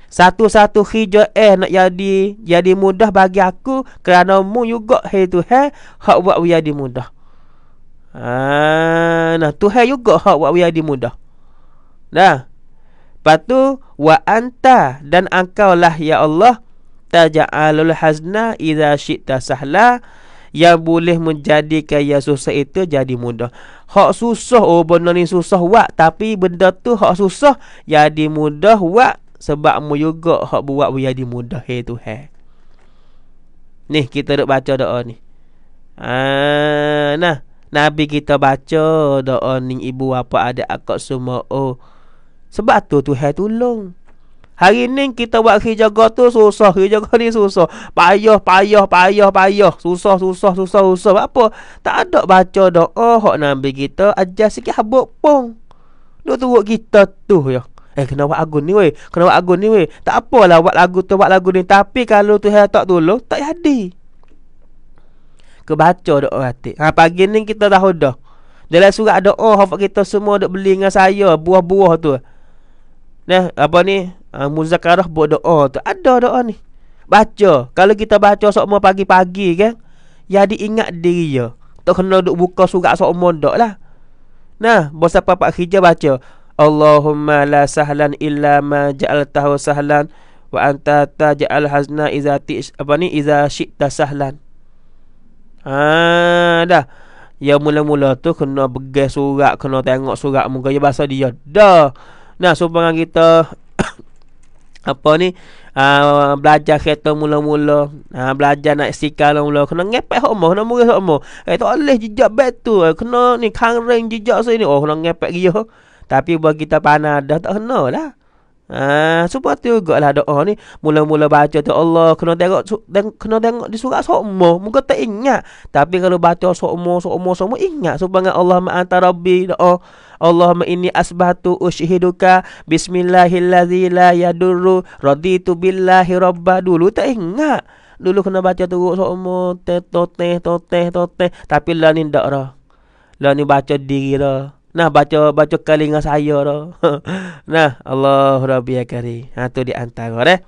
satu-satu hijau eh nak jadi jadi mudah bagi aku kerana mu juga hai tu hai hak buat wia mudah. Ah nah tu hai juga hak buat wia mudah. Nah. patu wa anta dan engkau lah ya Allah taja'alul hazna idza syi'ta sahla yang boleh menjadikan yang susah itu jadi mudah. Hak susah oh benda ni susah wak tapi benda tu hak susah jadi mudah wak sebab mu juga hak buat dia jadi mudah he tu he. Nih kita nak baca doa ni. Ah nah Nabi kita baca doa ni ibu apa ada akak semua oh. Sebab tu tu Tuhan tolong. Hari ni kita buat hijaga tu susah. Hijaga ni susah. Payah, payah, payah, payah. Susah, susah, susah, susah. Apa? Tak ada baca doa. Hak Nabi kita ajar sikit habuk pun. Dia turut kita tu ya. Eh, kena buat lagu ni weh. Kena buat lagu ni weh. Tak apalah buat lagu tu, buat lagu ni. Tapi kalau tu saya tak dulu, tak jadi. Kebaca doa hati. Ha, pagi ni kita dah hudah. Dalam surat doa, hafak kita semua duk beli dengan saya. Buah-buah tu. Nah, apa ni? uh, Muzakarah buat doa tu Ada doa ni Baca Kalau kita baca sokmo pagi-pagi kan Ya diingat diri ya Tak kena duk buka surat sokmo tak lah Nah Bos apa Pak Khija baca Allahumma la sahlan illa ma ja'altahu sahlan Wa anta taja'al hazna iza tis, Apa ni Iza syikta sahlan Ah dah Ya mula-mula tu kena begai surat Kena tengok surat Muka ya bahasa dia Dah Nah supaya kita apa ni uh, belajar kereta mula-mula uh, belajar nak sikal mula-mula kena ngepek homo kena murah homo eh tak boleh jejak bet tu eh, kena ni kangreng jejak sini oh kena ngepek dia tapi buat kita panah dah tak kena lah Ah, uh, sebab tu juga lah doa ni Mula-mula baca tu Allah Kena tengok su- deng- kena tengok di surat sokmo Muka tak ingat Tapi kalau baca sokmo, sokmo, sokmo Ingat sebab Allah ma'anta ma'antarabi doa Allahumma inni asbahtu ushiduka bismillahillazi la yadurru raditu billahi robba dulu tak ingat dulu kena baca tu sokmo te toteh toteh toteh tapi lah ni ndak dah lah ni baca diri dah Nah baca baca kali dengan saya dah. nah, Allahu Rabbi Akari. Ya ha tu di antara eh.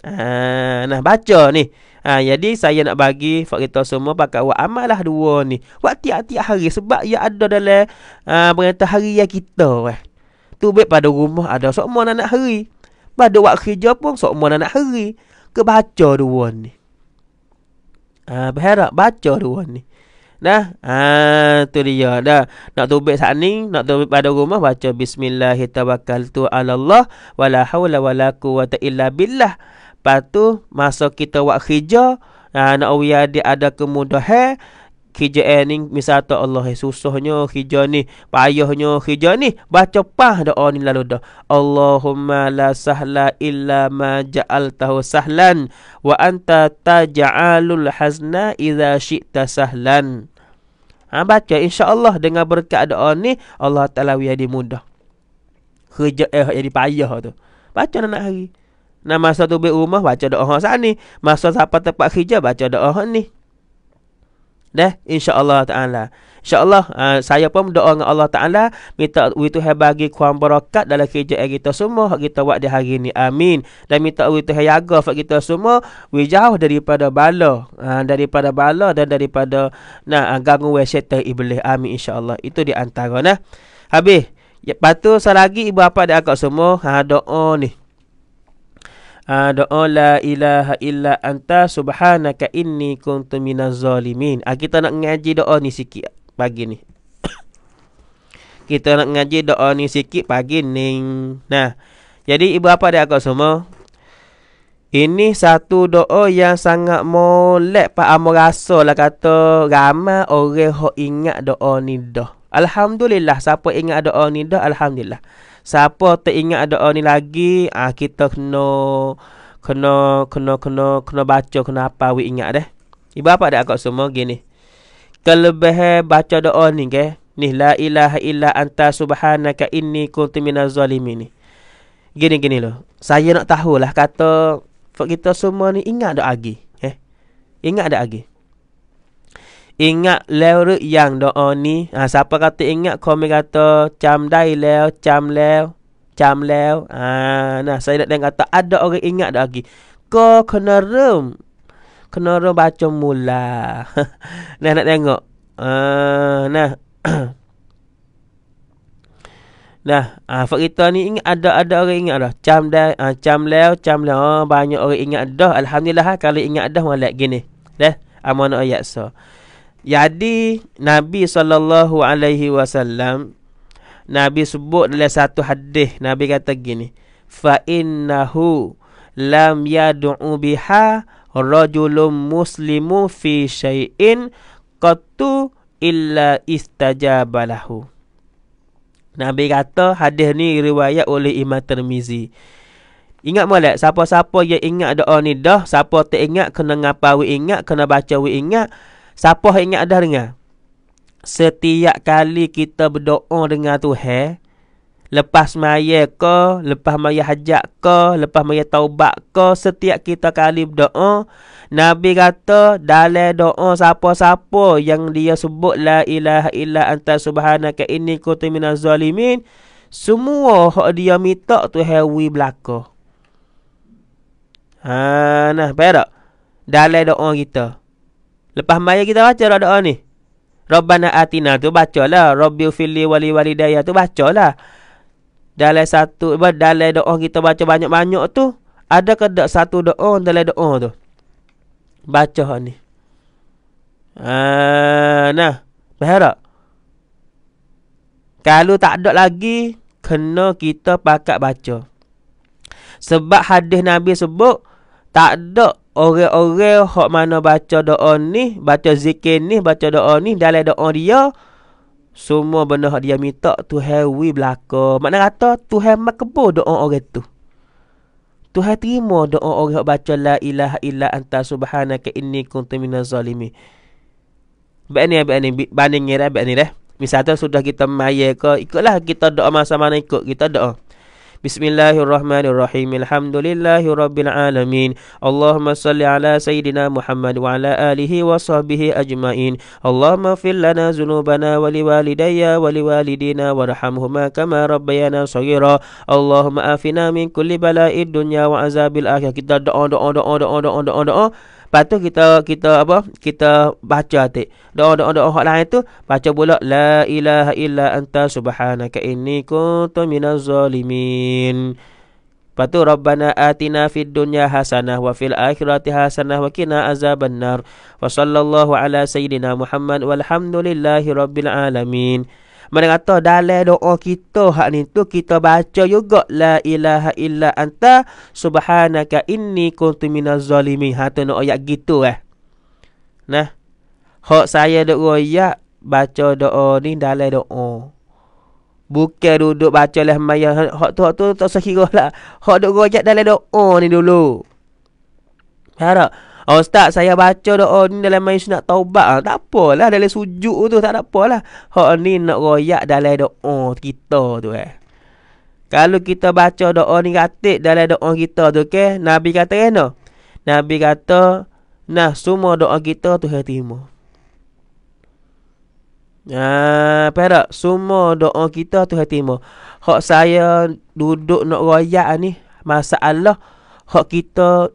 Ah, nah baca ni. Ha, jadi saya nak bagi kita semua pakai buat amalah dua ni. Buat tiap-tiap hari sebab ia ada dalam ha, ah, berita hari yang kita. Eh. Tu baik pada rumah ada semua anak hari. Pada waktu kerja pun semua anak hari. Ke baca dua ni. Ha, berharap baca dua ni. Nah, ha, tu dia dah. Nak tubik saat ni, nak tubik pada rumah baca bismillahirrahmanirrahim tu alallah wala haula wala quwwata illa billah. Lepas tu masa kita buat kerja nah nak uya dia ada kemudahan eh, kerja eh, ni misal tu Allah eh, susahnya kerja ni payahnya kerja ni baca pah doa ni lalu dah Allahumma la sahla illa ma ja'altahu sahlan wa anta ta jaalul hazna idza syi'ta sahlan ha, baca Allah dengan berkat doa ni Allah Taala dia mudah kerja eh jadi payah tu baca nak hari Nah masa tu beli rumah baca doa sana ni. Masa siapa tempat kerja baca doa ni. Dah insya-Allah taala. Insya-Allah uh, saya pun doa dengan Allah taala minta Allah Tuhan bagi kuam berkat dalam kerja kita semua hak kita buat di hari ini. Amin. Dan minta Allah Tuhan jaga hak kita semua we jauh daripada bala, uh, daripada bala dan daripada nah uh, gangguan syaitan iblis. Amin insya-Allah. Itu di antara nah. Habis. Ya, patu selagi ibu bapa dan akak semua ha doa ni. Ah, doa la ilaha illa anta subhanaka inni kuntu minaz zalimin. Ah kita nak ngaji doa ni sikit pagi ni. kita nak ngaji doa ni sikit pagi ni. Nah. Jadi ibu apa dia aku semua? Ini satu doa yang sangat molek Pak Amo rasa lah kata ramai orang yang ingat doa ni dah. Alhamdulillah siapa ingat doa ni dah alhamdulillah siapa tak ingat doa ni lagi ah kita kena kena kena kena kena baca kena apa we ingat deh ibu apa dak kok semua gini kelebih baca doa ni ke ni la ilaha illa anta subhanaka inni kuntu minaz zalimin gini gini loh. saya nak tahulah kata kita semua ni ingat dak lagi eh ingat dak lagi Ingat lewrik yang doa ni. Ha, siapa kata ingat, komen kata, cam dai lew, cam lew, cam lew. Ha, nah, saya nak dengar kata, ada orang ingat lagi. Ko kena rem. Kena rem baca mula. nah, nak tengok. Uh, nah. nah, ah, ha, kita ni ingat ada ada orang ingat dah. Cam dai, ah ha, cam lew, cam lew. Oh, banyak orang ingat dah. Alhamdulillah ha, kalau ingat dah, malak gini. Dah, amanah ayat so. Jadi Nabi saw. Nabi sebut dalam satu hadis Nabi kata gini fa innahu lam yad'u biha rajulum muslimu fi syai'in qattu illa istajabalahu Nabi kata hadis ni riwayat oleh Imam Tirmizi Ingat molek siapa-siapa yang ingat doa ni dah siapa tak ingat kena ngapa we ingat kena baca we ingat Siapa ingat dah dengar? Setiap kali kita berdoa dengan Tuhan, lepas maya ke, lepas maya hajat ke, lepas maya taubat ke, setiap kita kali berdoa, Nabi kata dalai doa siapa-siapa yang dia sebut la ilaha illa anta subhanaka inni kuntu minaz zalimin, semua hak dia minta Tuhan wi belaka. Ha nah, perak. Dalam doa kita. Lepas maya kita baca lah doa ni. Rabbana atina tu baca lah. Rabbi fili wali walidayah tu baca lah. Dalai satu, dalai doa kita baca banyak-banyak tu. Ada ke satu doa dalai doa tu? Baca ni. Ah, nah. Berharap. Kalau tak ada lagi, kena kita pakat baca. Sebab hadis Nabi sebut, tak ada orang-orang hak mana baca doa ni, baca zikir ni, baca doa ni dalam doa dia semua benda hok dia minta Tuhan wi belaka. Makna kata Tuhan makbul doa orang tu. Tuhan terima doa orang hok baca la ilaha illa anta subhanaka inni kuntu minaz zalimin. Bani bani bani ngira eh, bani dah. Eh. Misal Misalnya sudah kita maya ke ikutlah kita doa masa mana ikut kita doa. بسم الله الرحمن الرحيم الحمد لله رب العالمين اللهم صل على سيدنا محمد وعلى آله وصحبه أجمعين اللهم اغفر لنا ذنوبنا ولوالدي ولوالدينا وارحمهما كما ربيانا صغيرا اللهم آفنا من كل بلاء الدنيا وعذاب الآخرة Lepas tu kita kita apa? Kita baca tadi. Doa doa doa hak lain tu baca pula la ilaha illa anta subhanaka inni kuntu minaz zalimin. Lepas tu Rabbana atina fid dunya hasanah wa fil akhirati hasanah wa qina azabannar. Wa sallallahu ala sayyidina Muhammad walhamdulillahi alamin. Mana kata dalam doa kita hak ni tu kita baca juga la ilaha illa anta subhanaka inni kuntu minaz zalimin. Ha tu ayat gitu eh. Nah. Hak saya duk royak baca doa ni dalam doa. Bukan duduk baca lah maya. Hak tu, hak tu tak sahih lah. Hak duduk rojak dalam doa ni dulu. Faham Oh, Ustaz, saya baca doa ni dalam main sunat taubat. Ha, tak apalah, dalam sujuk tu tak ada apalah. Ha, ni nak royak dalam doa kita tu eh. Kalau kita baca doa ni katik dalam doa kita tu, okay? Nabi kata kan no? Nabi kata, nah semua doa kita tu hati Nah Ah, perak semua doa kita tu hati terima. Hak saya duduk nak royak ni masalah hak kita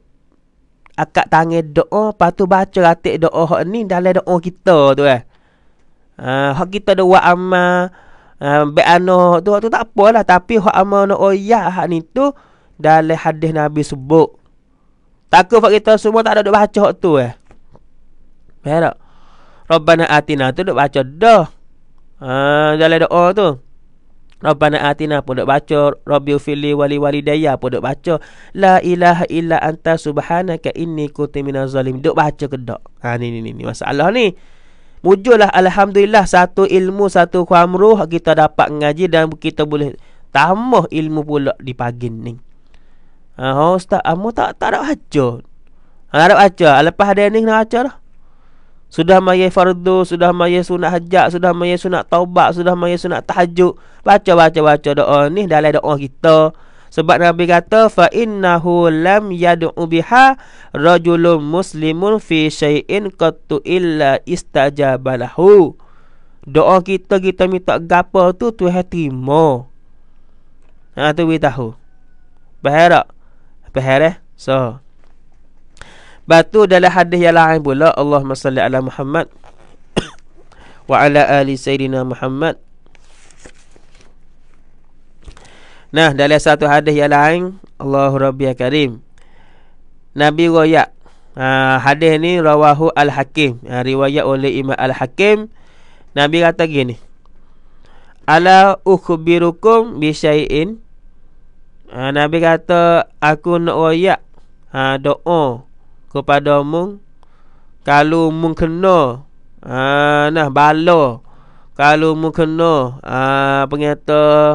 akak tangan doa lepas tu baca ratik doa hak ni dalam doa kita tu eh ah uh, kita doa ama uh, ha, ano tu tu tak apalah tapi hak amal no oya hak ni tu dalam hadis nabi sebut takut hak kita semua tak ada duk baca hak tu eh Faham tak? Rabbana atina tu duk baca dah. Ah uh, dalam doa tu. Rabbana atina pun duk baca Rabbil fili wali walidaya pun duk baca La ilaha illa anta subhanaka inni kuti minal zalim Duk baca ke tak? Ha ni ni ni, ni masalah ni Mujurlah Alhamdulillah satu ilmu satu khamruh kita dapat ngaji dan kita boleh tambah ilmu pula di pagi ni. Ha, ustaz, kamu ah, tak tak ada baca. Ha, ada baca. Lepas ada ni nak baca dah. Sudah maya fardu, sudah maya sunat hajat, sudah maya sunat taubat, sudah maya sunat tahajud. Baca baca baca doa ni dalam doa kita. Sebab Nabi kata fa innahu lam yad'u biha rajulun muslimun fi syai'in qattu illa istajabalahu. Doa kita kita minta gapo tu Tuhan terima. Ha tu beritahu. tahu. Berharap. Berharap. Eh? So, Batu dalam hadis yang lain pula Allahumma salli ala Muhammad wa ala ali sayyidina Muhammad. Nah, dalam satu hadis yang lain, Allahu Rabbia Karim. Nabi Goya ha, hadis ni rawahu Al-Hakim. Ha, riwayat oleh Imam Al-Hakim. Nabi kata gini. Ala ukhbirukum bi syai'in. Ha, Nabi kata aku nak royak ha, doa kepada mung kalau mung kena ah nah bala kalau mung kena ah uh,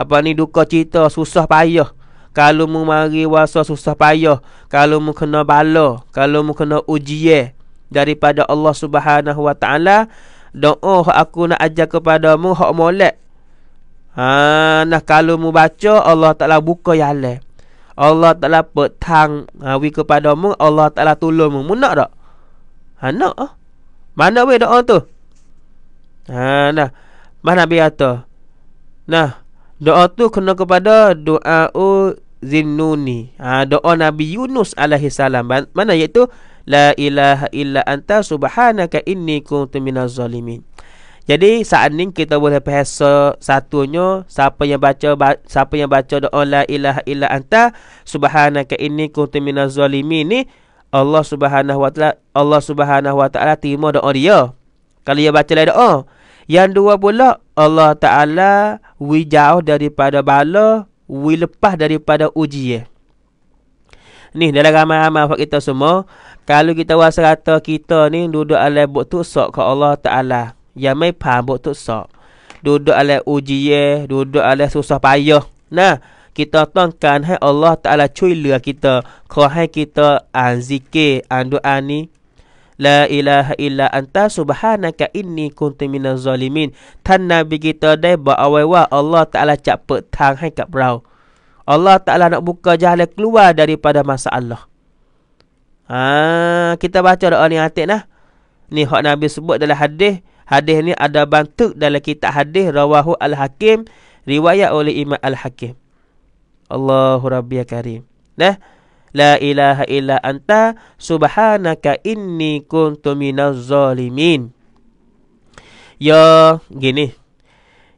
apa ni duka cita susah payah kalau mung mari wasa susah payah kalau mung kena bala kalau mung kena ujian daripada Allah Subhanahu wa taala doa aku nak ajar kepadamu hak molek ah nah kalau mu baca Allah taala buka jalan Allah Ta'ala petang ha, ah, we kepada mu Allah Ta'ala tolong mu nak tak ha, nak ah. mana we doa tu ha, nah mana biata nah doa tu kena kepada doa u zinnuni ha, doa Nabi Yunus alaihi salam mana iaitu la ilaha illa anta subhanaka inni kuntu minaz zalimin jadi saat ini kita boleh bahasa satunya siapa yang baca ba- siapa yang baca doa la ilaha illa anta subhanaka inni kuntu minaz zalimin ni Allah Subhanahu wa taala Allah Subhanahu wa taala Timo doa dia. Kalau dia baca lain doa. Yang dua pula Allah taala wi jauh daripada bala, wi lepas daripada ujian. Ni dalam ramai-ramai fak kita semua, kalau kita rasa kata kita ni duduk alai buat sok ke Allah taala yang mai faham buat tu sok. Duduk ala Ujiye, duduk ala susah payah. Nah, kita tuangkan hai Allah Ta'ala cuy lea kita. Kau hai kita an zikir, an doa ni. La ilaha illa anta subhanaka inni kunti minal zalimin. Tan Nabi kita dah berawai wa Allah Ta'ala cak petang hai kat berau. Allah Ta'ala nak buka jalan keluar daripada masalah. Ah, kita baca doa ni atik nah. Ni hak Nabi sebut dalam hadis. Hadis ni ada bantuk dalam kitab hadis Rawahu Al-Hakim Riwayat oleh Imam Al-Hakim Allahu Rabbi ya Karim Nah La ilaha illa anta Subhanaka inni kuntu minaz zalimin Ya gini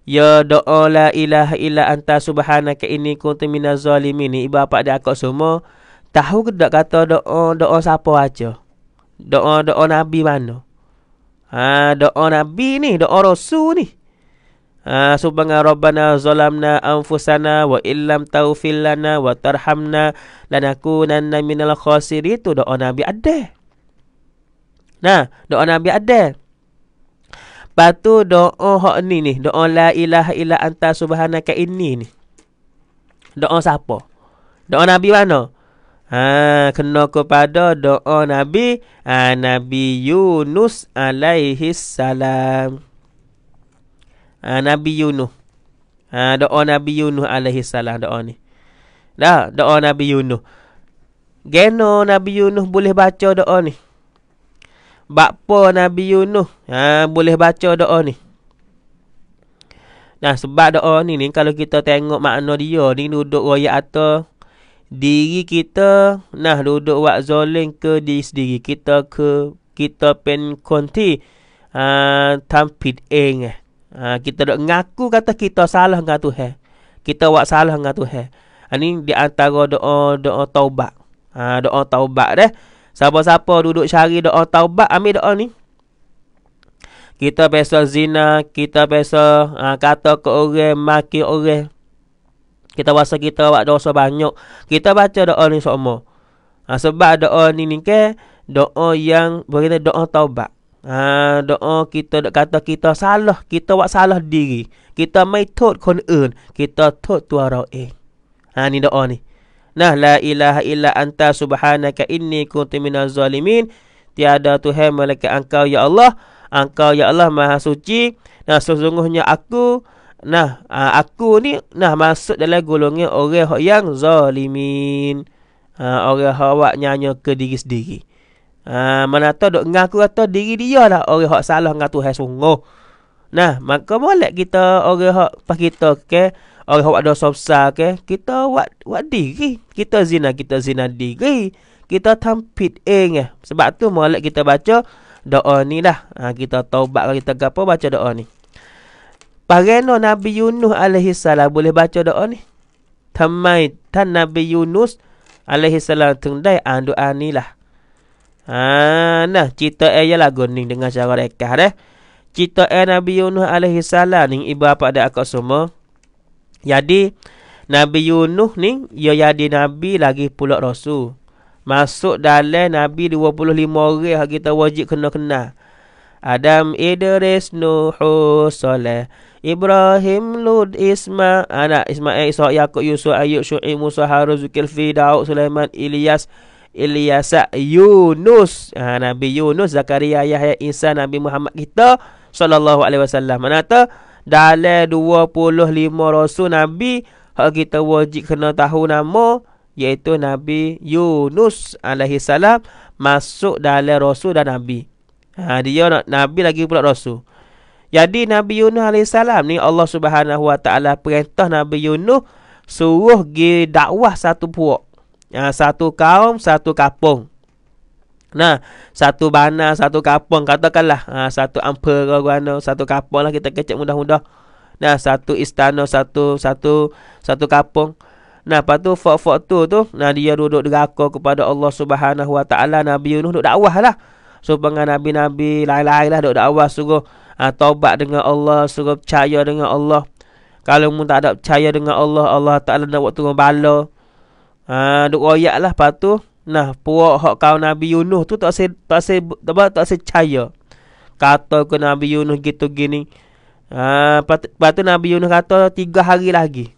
Ya doa la ilaha illa anta subhanaka inni kuntu minaz zalimin ni ibu bapa dak kok semua tahu ke tak kata doa doa siapa aja doa doa nabi mana ha, doa Nabi ni, doa Rasul ni. Ha, Subhanga Rabbana zalamna anfusana wa illam taufil wa tarhamna lanakunanna minal khasirin. Itu doa Nabi ada. Nah, doa Nabi ada. Lepas tu doa hak ni ni, doa la ilaha illa anta subhanaka inni ni. Doa siapa? Doa Nabi mana? Ha, kena kepada doa Nabi ha, Nabi Yunus alaihi salam. Ha, Nabi Yunus. Ha, doa Nabi Yunus alaihi salam doa ni. Dah, doa Nabi Yunus. Geno Nabi Yunus boleh baca doa ni. Bakpo Nabi Yunus ha, boleh baca doa ni. Nah, sebab doa ni ni kalau kita tengok makna dia ni duduk royak atau diri kita nah duduk buat zolim ke di sendiri kita ke kita pen konti a uh, tampit eng uh, kita dok ngaku kata kita salah dengan Tuhan kita buat salah dengan Tuhan ini ah, di antara doa doa taubat ha, uh, doa taubat deh siapa-siapa duduk cari doa taubat ambil doa ni kita biasa zina kita biasa uh, kata ke orang maki orang kita rasa kita buat dosa banyak. Kita baca doa ni semua. Ha, sebab doa ni ni ke doa yang berkata doa taubat. Ha, doa kita dok kata kita salah, kita buat salah diri. Kita mai tot kon earn, kita tot tua rao eh. Ha ni doa ni. Nah la ilaha illa anta subhanaka inni kuntu minaz zalimin. Tiada Tuhan melainkan engkau ya Allah. Engkau ya Allah Maha Suci. Nah sesungguhnya aku Nah, ah, aku ni nah masuk dalam golongan orang yang zalimin. Ha, orang hak awak nyanyo ke diri sendiri. Ha, mana tahu dok ngaku aku kata diri dia lah orang hak salah ngatu Tuhan sungguh. Nah, maka boleh kita orang hak pas kita ke orang hak ada sopsa ke, kita buat buat diri. Kita zina, kita zina diri. Kita tampit eng eh. Sebab tu boleh kita baca doa ni lah. Ha, kita taubat kita gapo baca doa ni. Bagaimana Nabi Yunus alaihi salam boleh baca doa ni. Tamai tan Nabi Yunus alaihi salam teng dai andu ah, anilah. Ha nah cerita eh, ai ya lagu ni dengan cara rekah deh. Cerita ai eh, Nabi Yunus alaihi salam ni iba apa ada akak semua. Jadi Nabi Yunus ni ia jadi nabi lagi pula rasul. Masuk dalam nabi 25 orang kita wajib kena kenal. Adam Idris Nuh Saleh Ibrahim, Lut, Isma, anak Ismail, Isa, Yakub, Yusuf, Ayub, Syu'i, Musa, Harun, Zulkifli, Daud, Sulaiman, Ilyas, Ilyasa, Yunus. Ha, Nabi Yunus, Zakaria, Yahya, Isa, Nabi Muhammad kita. Sallallahu alaihi wasallam. Mana tu? Dalam 25 Rasul Nabi, hak kita wajib kena tahu nama iaitu Nabi Yunus alaihi salam masuk dalam rasul dan nabi. Ha dia nabi lagi pula rasul. Jadi Nabi Yunus AS ni Allah Subhanahu Wa Taala perintah Nabi Yunus suruh gi dakwah satu puak. Ha, satu kaum, satu kapung. Nah, satu bana, satu kapung katakanlah. Ha, satu ampera guano, satu kapung lah kita kecek mudah-mudah. Nah, satu istana, satu satu satu kapung. Nah, lepas tu fok-fok tu tu, nah dia duduk deraka kepada Allah Subhanahu Wa Taala Nabi Yunus duk dakwah lah. So, pengen Nabi-Nabi lain-lain lah duk dakwah suruh ha, Taubat dengan Allah Suruh percaya dengan Allah Kalau mu tak ada percaya dengan Allah Allah Ta'ala nak buat turun bala ha, Duk royak lah Lepas tu Nah puak hak kau Nabi Yunus tu tak se tak se tak tak se caya. Kata ke Nabi Yunus gitu gini. Ha, lepas tu Nabi Yunus kata tiga hari lagi.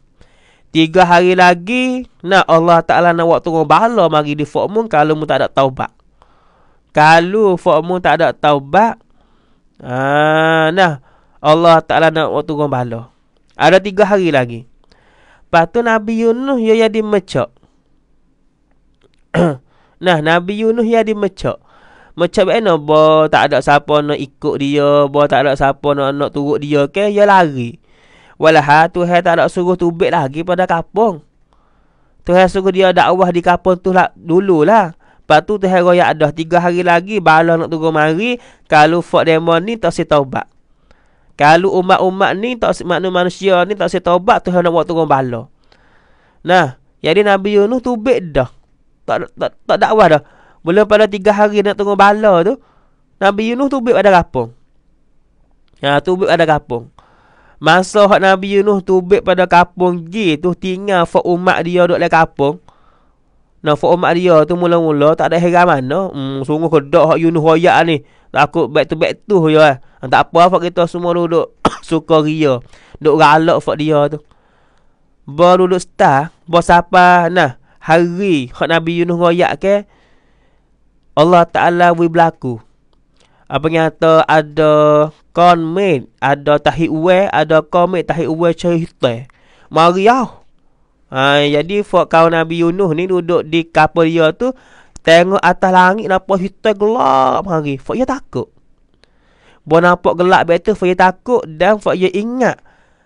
Tiga hari lagi, nah Allah Ta'ala nak waktu orang bala mari di Fokmun kalau mu tak ada taubat. Kalau fakmu tak ada taubat, Ah, nah. Allah Ta'ala nak waktu korang bala. Ada tiga hari lagi. Lepas tu Nabi Yunus ia jadi mecok. nah, Nabi Yunus ia jadi mecok. Mecok bagaimana? Bo, tak ada siapa nak ikut dia. Bo, tak ada siapa nak, nak turut dia. ke? Okay? ia lari. Walaha tu hai tak ada suruh tubik lagi pada kapong. Tu hai suruh dia dakwah di kapong tu lah, dulu lah. Lepas tu Tuhan Raya dah tiga hari lagi bala nak tunggu mari. Kalau fuck demon ni tak usah taubat. Kalau umat-umat ni tak usah manusia ni tak usah taubat Tuhan nak buat turun bala. Nah, jadi Nabi Yunus tu baik dah. Tak tak tak dakwah dah. Belum pada tiga hari nak tunggu bala tu. Nabi Yunus tu baik ada kapung. Ha, tu baik ada kapung. Masa Nabi Yunus tu baik pada kapung G tu tinggal fuck umat dia duduk dalam kapung. Nah, Fort Omar dia tu mula-mula tak ada heran mana. Hmm, sungguh kedok hak Yunus Royak ni. Takut back to back tu je lah. Eh. Tak apa Fort kita semua duduk suka ria. Duduk ralak Fort dia tu. Baru duduk star. Baru siapa nah. Hari hak Nabi Yunus Royak ke. Allah Ta'ala wui berlaku. Apa nyata ada konmen. Ada tahi uwe. Ada konmen tahi uwe cerita. Mari ah. Ha, jadi fuak kau Nabi Yunus ni duduk di kapal dia tu tengok atas langit nampak hitam gelap hari. Fuak dia takut. Buat nampak gelap betul fuak dia takut dan fuak dia ingat.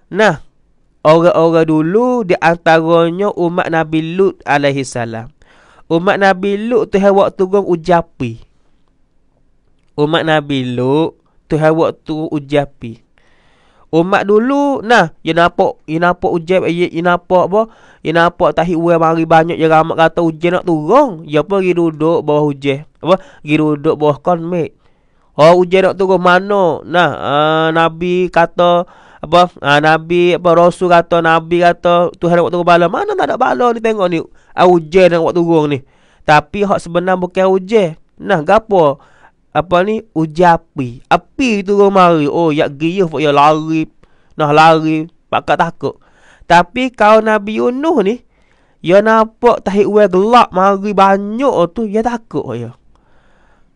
Nah, orang-orang dulu di antaranya umat Nabi Lut alaihi salam. Umat Nabi Lut tu hawa tu ujapi. Umat Nabi Lut tu hawa tu ujapi. Umat dulu nah, ya nampak, ya nampak ujian, ya, ya nampak apa? Ya nampak tahiwe mari banyak ya ramak kata ujian nak turun. Ya apa gi duduk bawah ujian. Apa? Gi duduk bawah konmek. Oh ujian nak turun mana? Nah, uh, Nabi kata apa? Uh, Nabi apa Rasul kata Nabi kata Tuhan nak turun bala. Mana tak ada bala ni tengok ni. Uh, ah, ujian nak turun ni. Tapi hak sebenarnya bukan ujian. Nah, gapo? apa ni uji api api tu mari oh yak giyuh pak ya lari nah lari pak takut tapi kalau nabi yunus ni ya nampak tahi uwe gelak mari banyak oh, tu ya takut oh ya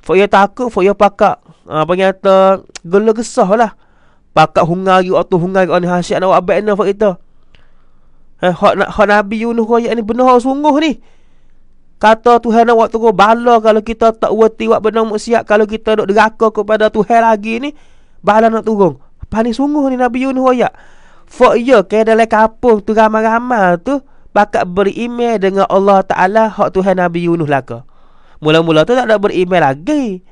pak ya takut pak ya pak apa nyata gelo gesah lah pak hungai waktu hungai kan hasiat nak abek nak pak kita eh hak nak hak nabi yunus kau ni benar sungguh ni Kata Tuhan nak waktu kau bala kalau kita tak worthy buat benda maksiat kalau kita duk deraka kepada Tuhan lagi ni bala nak turun. Apa sungguh ni Nabi Yunus ayat. For ya ke dalam kapung tu ramai-ramai tu bakat berimel dengan Allah Taala hak Tuhan Nabi Yunus lah laka. Mula-mula tu tak ada berimel lagi.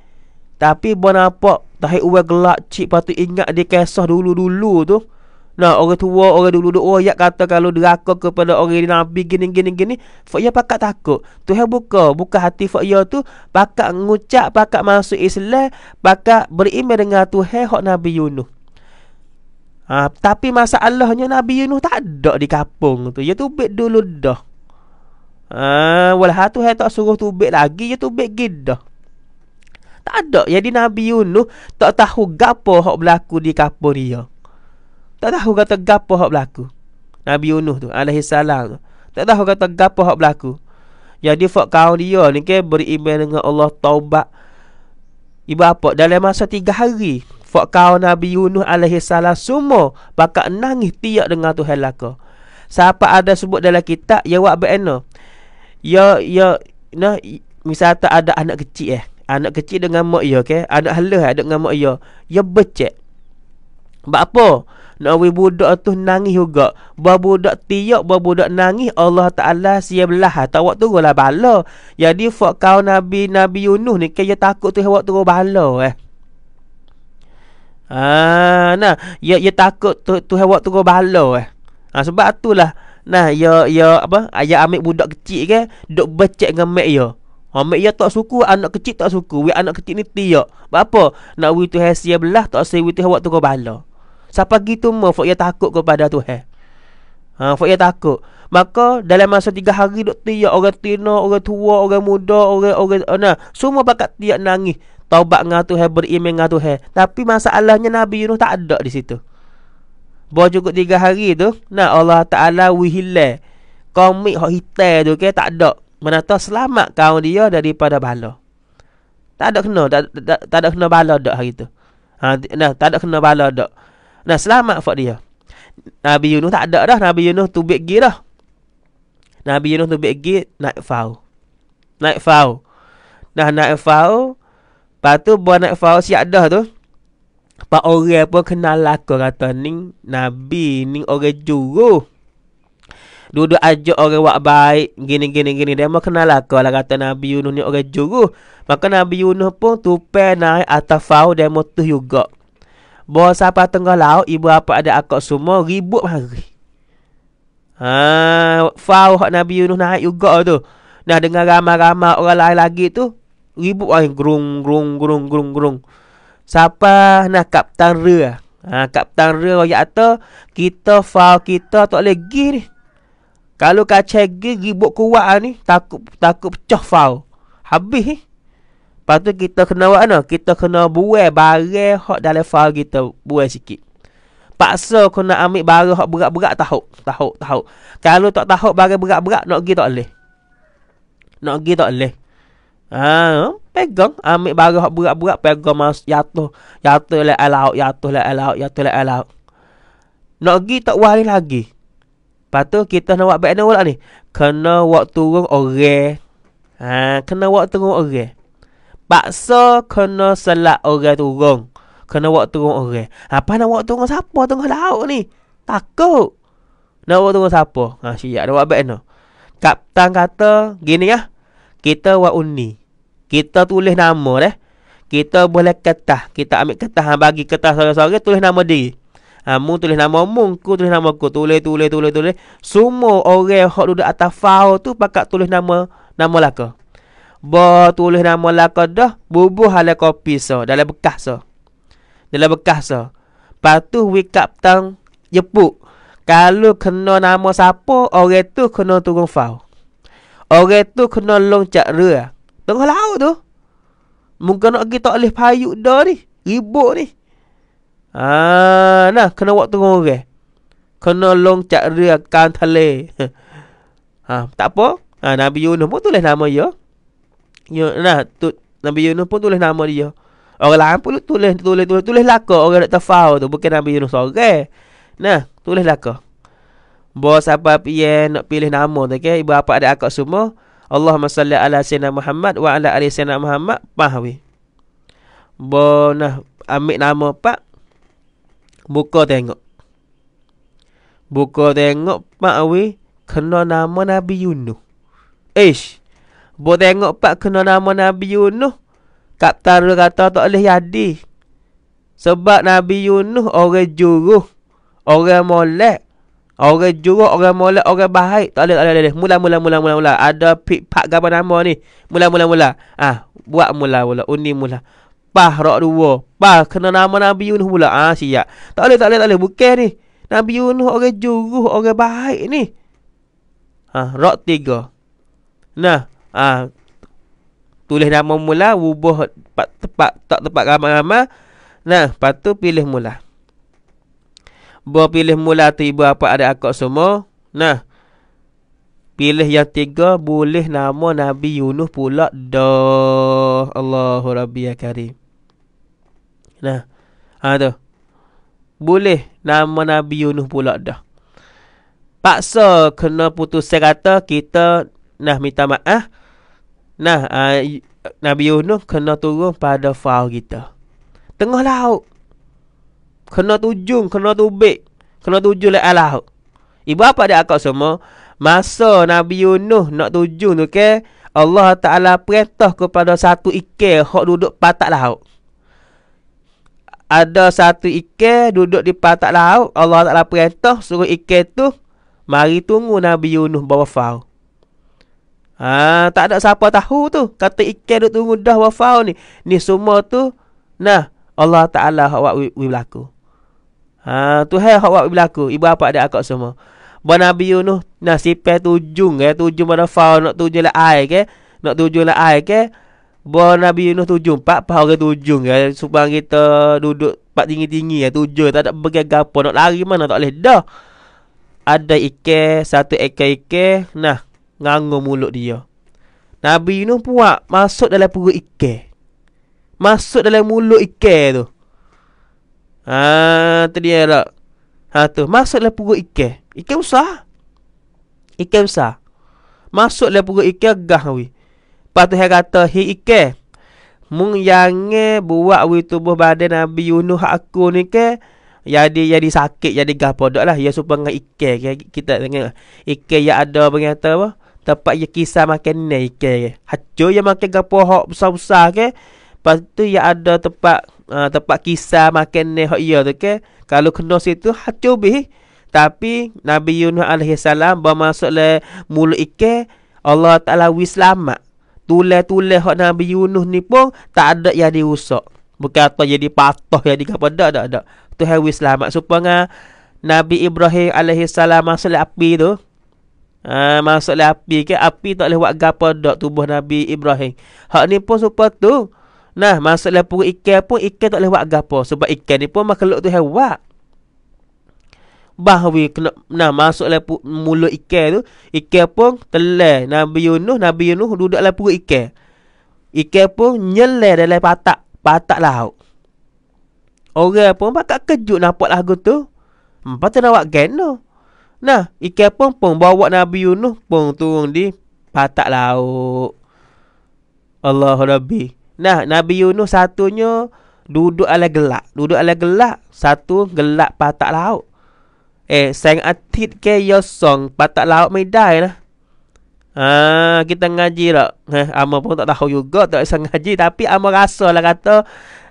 Tapi buat apa? Tahi uang gelak cik patut ingat dia kisah dulu-dulu tu. Nah, orang tua, orang dulu duk ya kata kalau deraka kepada orang Nabi gini gini gini, fak ya pakak takut. Tuhan buka, buka hati fak ya tu, pakak ngucap, pakak masuk Islam, pakak beriman dengan Tuhan hok Nabi Yunus. Ha, tapi masalahnya Nabi Yunus tak ada di kampung tu. Ya tu bet dulu dah. Ah, ha, uh, walha tu tak suruh tubik lagi ya tubik gida. Tak ada. Jadi Nabi Yunus tak tahu gapo hok berlaku di kapur dia. Tak tahu kata gapo hak berlaku. Nabi Yunus tu alaihi salam tu. Tak tahu kata gapo hak berlaku. Jadi fak kau dia ni ke beriman dengan Allah taubat. Ibu apa dalam masa tiga hari fak kau Nabi Yunus alaihi salam sumo, bakak nangis tiak dengan Tuhan laka. Siapa ada sebut dalam kitab ya wak beno. Ya ya nah misal tak ada anak kecil eh. Anak kecil dengan mak ya ke? Okay? Anak halus ada eh, dengan mak ya. Ya becek. Bak apa? Nak we budak tu nangis juga. Ba budak tiap ba budak nangis Allah Taala sia belah ha, tak waktu turunlah bala. Jadi fak kau Nabi Nabi Yunus ni kaya takut tu waktu tu bala eh. Ah nah, ya ya takut tu tu waktu tu bala eh. Ah sebab itulah Nah, ya ya apa? Ayah ambil budak kecil ke, duk becek dengan mak ya. Ha, mak ya tak suku, anak kecil tak suku. Wei anak kecil ni tiak. Apa? Nak wui tu hasia belah, tak sei tu waktu kau bala. Siapa gitu mah Fok ia takut kepada Tuhan ha, Fok ia takut Maka dalam masa tiga hari Duk tiap orang tina Orang tua Orang muda Orang orang oh, nah, Semua bakat tiap nangis Taubat dengan Tuhan Beriman dengan Tuhan Tapi masalahnya Nabi Yunus tak ada di situ Bawa cukup tiga hari tu Nah Allah Ta'ala wihile Komik hok hitai tu okay? Tak ada Mana selamat kau dia Daripada bala Tak ada kena Tak, ada kena bala dok hari tu ha, Nah tak ada kena bala dok Nah selamat fak dia. Nabi Yunus tak ada dah. Nabi Yunus tu big gate dah. Nabi Yunus tu big gate naik fau. Naik fau. Dah naik fau. Lepas tu buat naik fau siap dah tu. Pak orang pun kenal laku lah kata ni Nabi ni orang juru. Duduk ajak orang buat baik Gini gini gini Dia mah kenal aku lah Kata Nabi Yunus ni orang juru Maka Nabi Yunus pun Tupai naik atas faw Dia mah tuh juga Bawa sampai tengah laut Ibu apa ada akak semua Ribut hari Haa Fauh Nabi Yunus naik juga tu Nah dengar ramai-ramai orang lain lagi tu Ribut lah Gerung, gerung, gerung, gerung, gerung Siapa nak kaptan rea lah. ha, Kaptan rea orang yang kata Kita fau kita tak boleh pergi ni Kalau kacau pergi ribut kuat ni Takut takut pecah fau Habis ni eh? Lepas tu kita kena buat mana? Kita kena buat barang hak dalam file kita buat sikit. Paksa kena ambil barang hak berat-berat tahu. Tahu, tahu. Kalau tak tahu barang berat-berat nak pergi tak boleh. Nak pergi tak boleh. Ha, pegang ambil barang hak berat-berat pegang masuk jatuh. Jatuh lah alau, jatuh lah alau, jatuh lah alau. Nak pergi tak wali lagi. Lepas tu kita nak buat benda pula ni. Kena waktu turun orang. Ha, kena waktu turun orang paksa kena selak orang turun. Kena buat turun orang. Apa nak buat turun siapa tengah laut ni? Takut. Nak buat turun siapa? Ha, siap ada buat baik no. Kaptan kata gini ya. Kita buat undi. Kita tulis nama deh. Kita boleh ketah. Kita ambil ketah. Ha, bagi ketah sore-sore tulis nama diri. Ha, mu tulis nama mu. Ku tulis nama ku. Tulis, tulis, tulis, tulis. Semua orang yang duduk atas faul tu pakat tulis nama nama lah ke. Bertulis nama laka dah Bubuh halai kopi so Dalam bekas so Dalam bekas so Lepas tu wake up tang Jepuk Kalau kena nama siapa Orang tu kena turun faw Orang tu kena loncat rea ah. Tengah laut tu Mungkin nak pergi tak boleh payuk dah ni Ribut ni Ah, nah, kena waktu turun orang Kena loncat rea ah, kan kantale. Ha, tak apa ha, Nabi Yunus pun tulis nama ya Yo, nah tu Nabi Yunus pun tulis nama dia. Orang lain pun tulis tulis tulis tulis laka orang Dr. Fau tu bukan Nabi Yunus orang. Okay. Nah, tulis laka. Bos apa pian nak pilih nama tu okey. Ibu apa ada akak semua. Allahumma salli ala sayyidina Muhammad wa ala ali sayyidina Muhammad. Pahwi. Bo nah ambil nama pak. Buka tengok. Buka tengok pak awi kena nama Nabi Yunus. Ish. Bo tengok pak kena nama Nabi Yunus. Kaptar kata tak boleh jadi. Sebab Nabi Yunus orang juruh, orang molek. Orang juruh, orang molek, orang baik. Tak boleh, tak boleh, tak boleh. Mula, mula, mula, mula, mula. Ada pik pak gapa nama ni. Mula, mula, mula. Ah, ha, buat mula, mula. Uni mula. Pah, rok dua. Pah, kena nama Nabi Yunus pula. Ah, ha, siap. Tak boleh, tak boleh, tak boleh. Bukan ni. Nabi Yunus orang juruh, orang baik ni. Ah, ha, rok tiga. Nah, Ah ha, tulis nama mula ubah tempat tepat tak tepat ramai-ramai. Nah, lepas pilih mula. Bo pilih mula tu ibu apa ada akak semua. Nah. Pilih yang tiga boleh nama Nabi Yunus pula dah. Allahu Rabbi ya Karim. Nah. Ha tu. Boleh nama Nabi Yunus pula dah. Paksa kena putus serata kita nah minta maaf. Ah. Nah, uh, Nabi Yunus kena turun pada faul kita. Tengah laut. Kena tujung, kena tubik. Kena tujung lah laut. Ibu apa dia akak semua? Masa Nabi Yunus nak tujung tu ke? Allah Ta'ala perintah kepada satu ike, yang duduk patak laut. Ada satu ike duduk di patak laut. Allah Ta'ala perintah suruh ike tu. Mari tunggu Nabi Yunus bawa faul. Ha, tak ada siapa tahu tu. Kata ikan duk tunggu dah wafau ni. Ni semua tu. Nah. Allah Ta'ala hak buat wib berlaku. Ha, tu hai hak buat wib berlaku. Ibu apa ada akak semua. Buat Nabi Yuh tu. Nah sipai tu ke. Tu ujung fau. Nak tujuh la lah ke. Nak tujuh la lah air ke. Buat Nabi Yuh tu Pak pahal ke tu ujung ke. Subang kita duduk. Pak tinggi-tinggi ya tu ujung. Tak ada bagian gapa. Nak lari mana tak boleh. Dah. Ada ikan. Satu ikan-ikan. Nah. Nganggu mulut dia Nabi Yunus puak Masuk dalam perut ike, Masuk dalam mulut ike tu Haa Itu dia lah Ha tu Masuk dalam perut ike. Ike besar ike besar Masuk dalam perut ike Gah wih Lepas tu kata Hei ikan Mung yang buat wi tubuh badan Nabi Yunus aku ni ke jadi jadi sakit jadi gapo lah ya supaya ngai kita tengok ikan yang ada berkata apa uh, Tempat yang kisah makan ni ke. Hacu yang makan gapo hok besar-besar ke. Lepas tu ia ada tempat uh, tempat kisah makan ni hok ia tu ke. Kalau kena situ hacu bih. Tapi Nabi Yunus alaihi salam bermasuk le mulu ike Allah Taala wis selamat. Tule-tule hok Nabi Yunus ni pun tak ada yang diusak. Bukan atau jadi patah yang digapada tak ada. tu wis wislamak supaya Nabi Ibrahim alaihi salam masuk le api tu. Ha, ah, masalah api ke api tak boleh buat gapo dak tubuh Nabi Ibrahim. Hak ni pun serupa tu. Nah, masalah perut ikan pun ikan tak boleh buat gapo sebab ikan ni pun makhluk tu hewan. Bahwi kena nah masuklah mulut ikan tu, ikan pun telan Nabi Yunus, Nabi Yunus duduk duduklah perut ikan. Ikan pun nyelai dalam patak, patak laut. Orang pun pakak kejut nampak lagu tu. Empat tu nak buat geno. Nah, ikan pun pun bawa Nabi Yunus pun turun di patak laut. Allahu Rabbi. Nah, Nabi Yunus satunya duduk ala gelak. Duduk ala gelak. Satu gelak patak laut. Eh, sang atit ke yosong patak laut medai lah. Ah, kita ngaji tak? Eh, Amal pun tak tahu juga. Tak sang ngaji. Tapi Amal rasa lah kata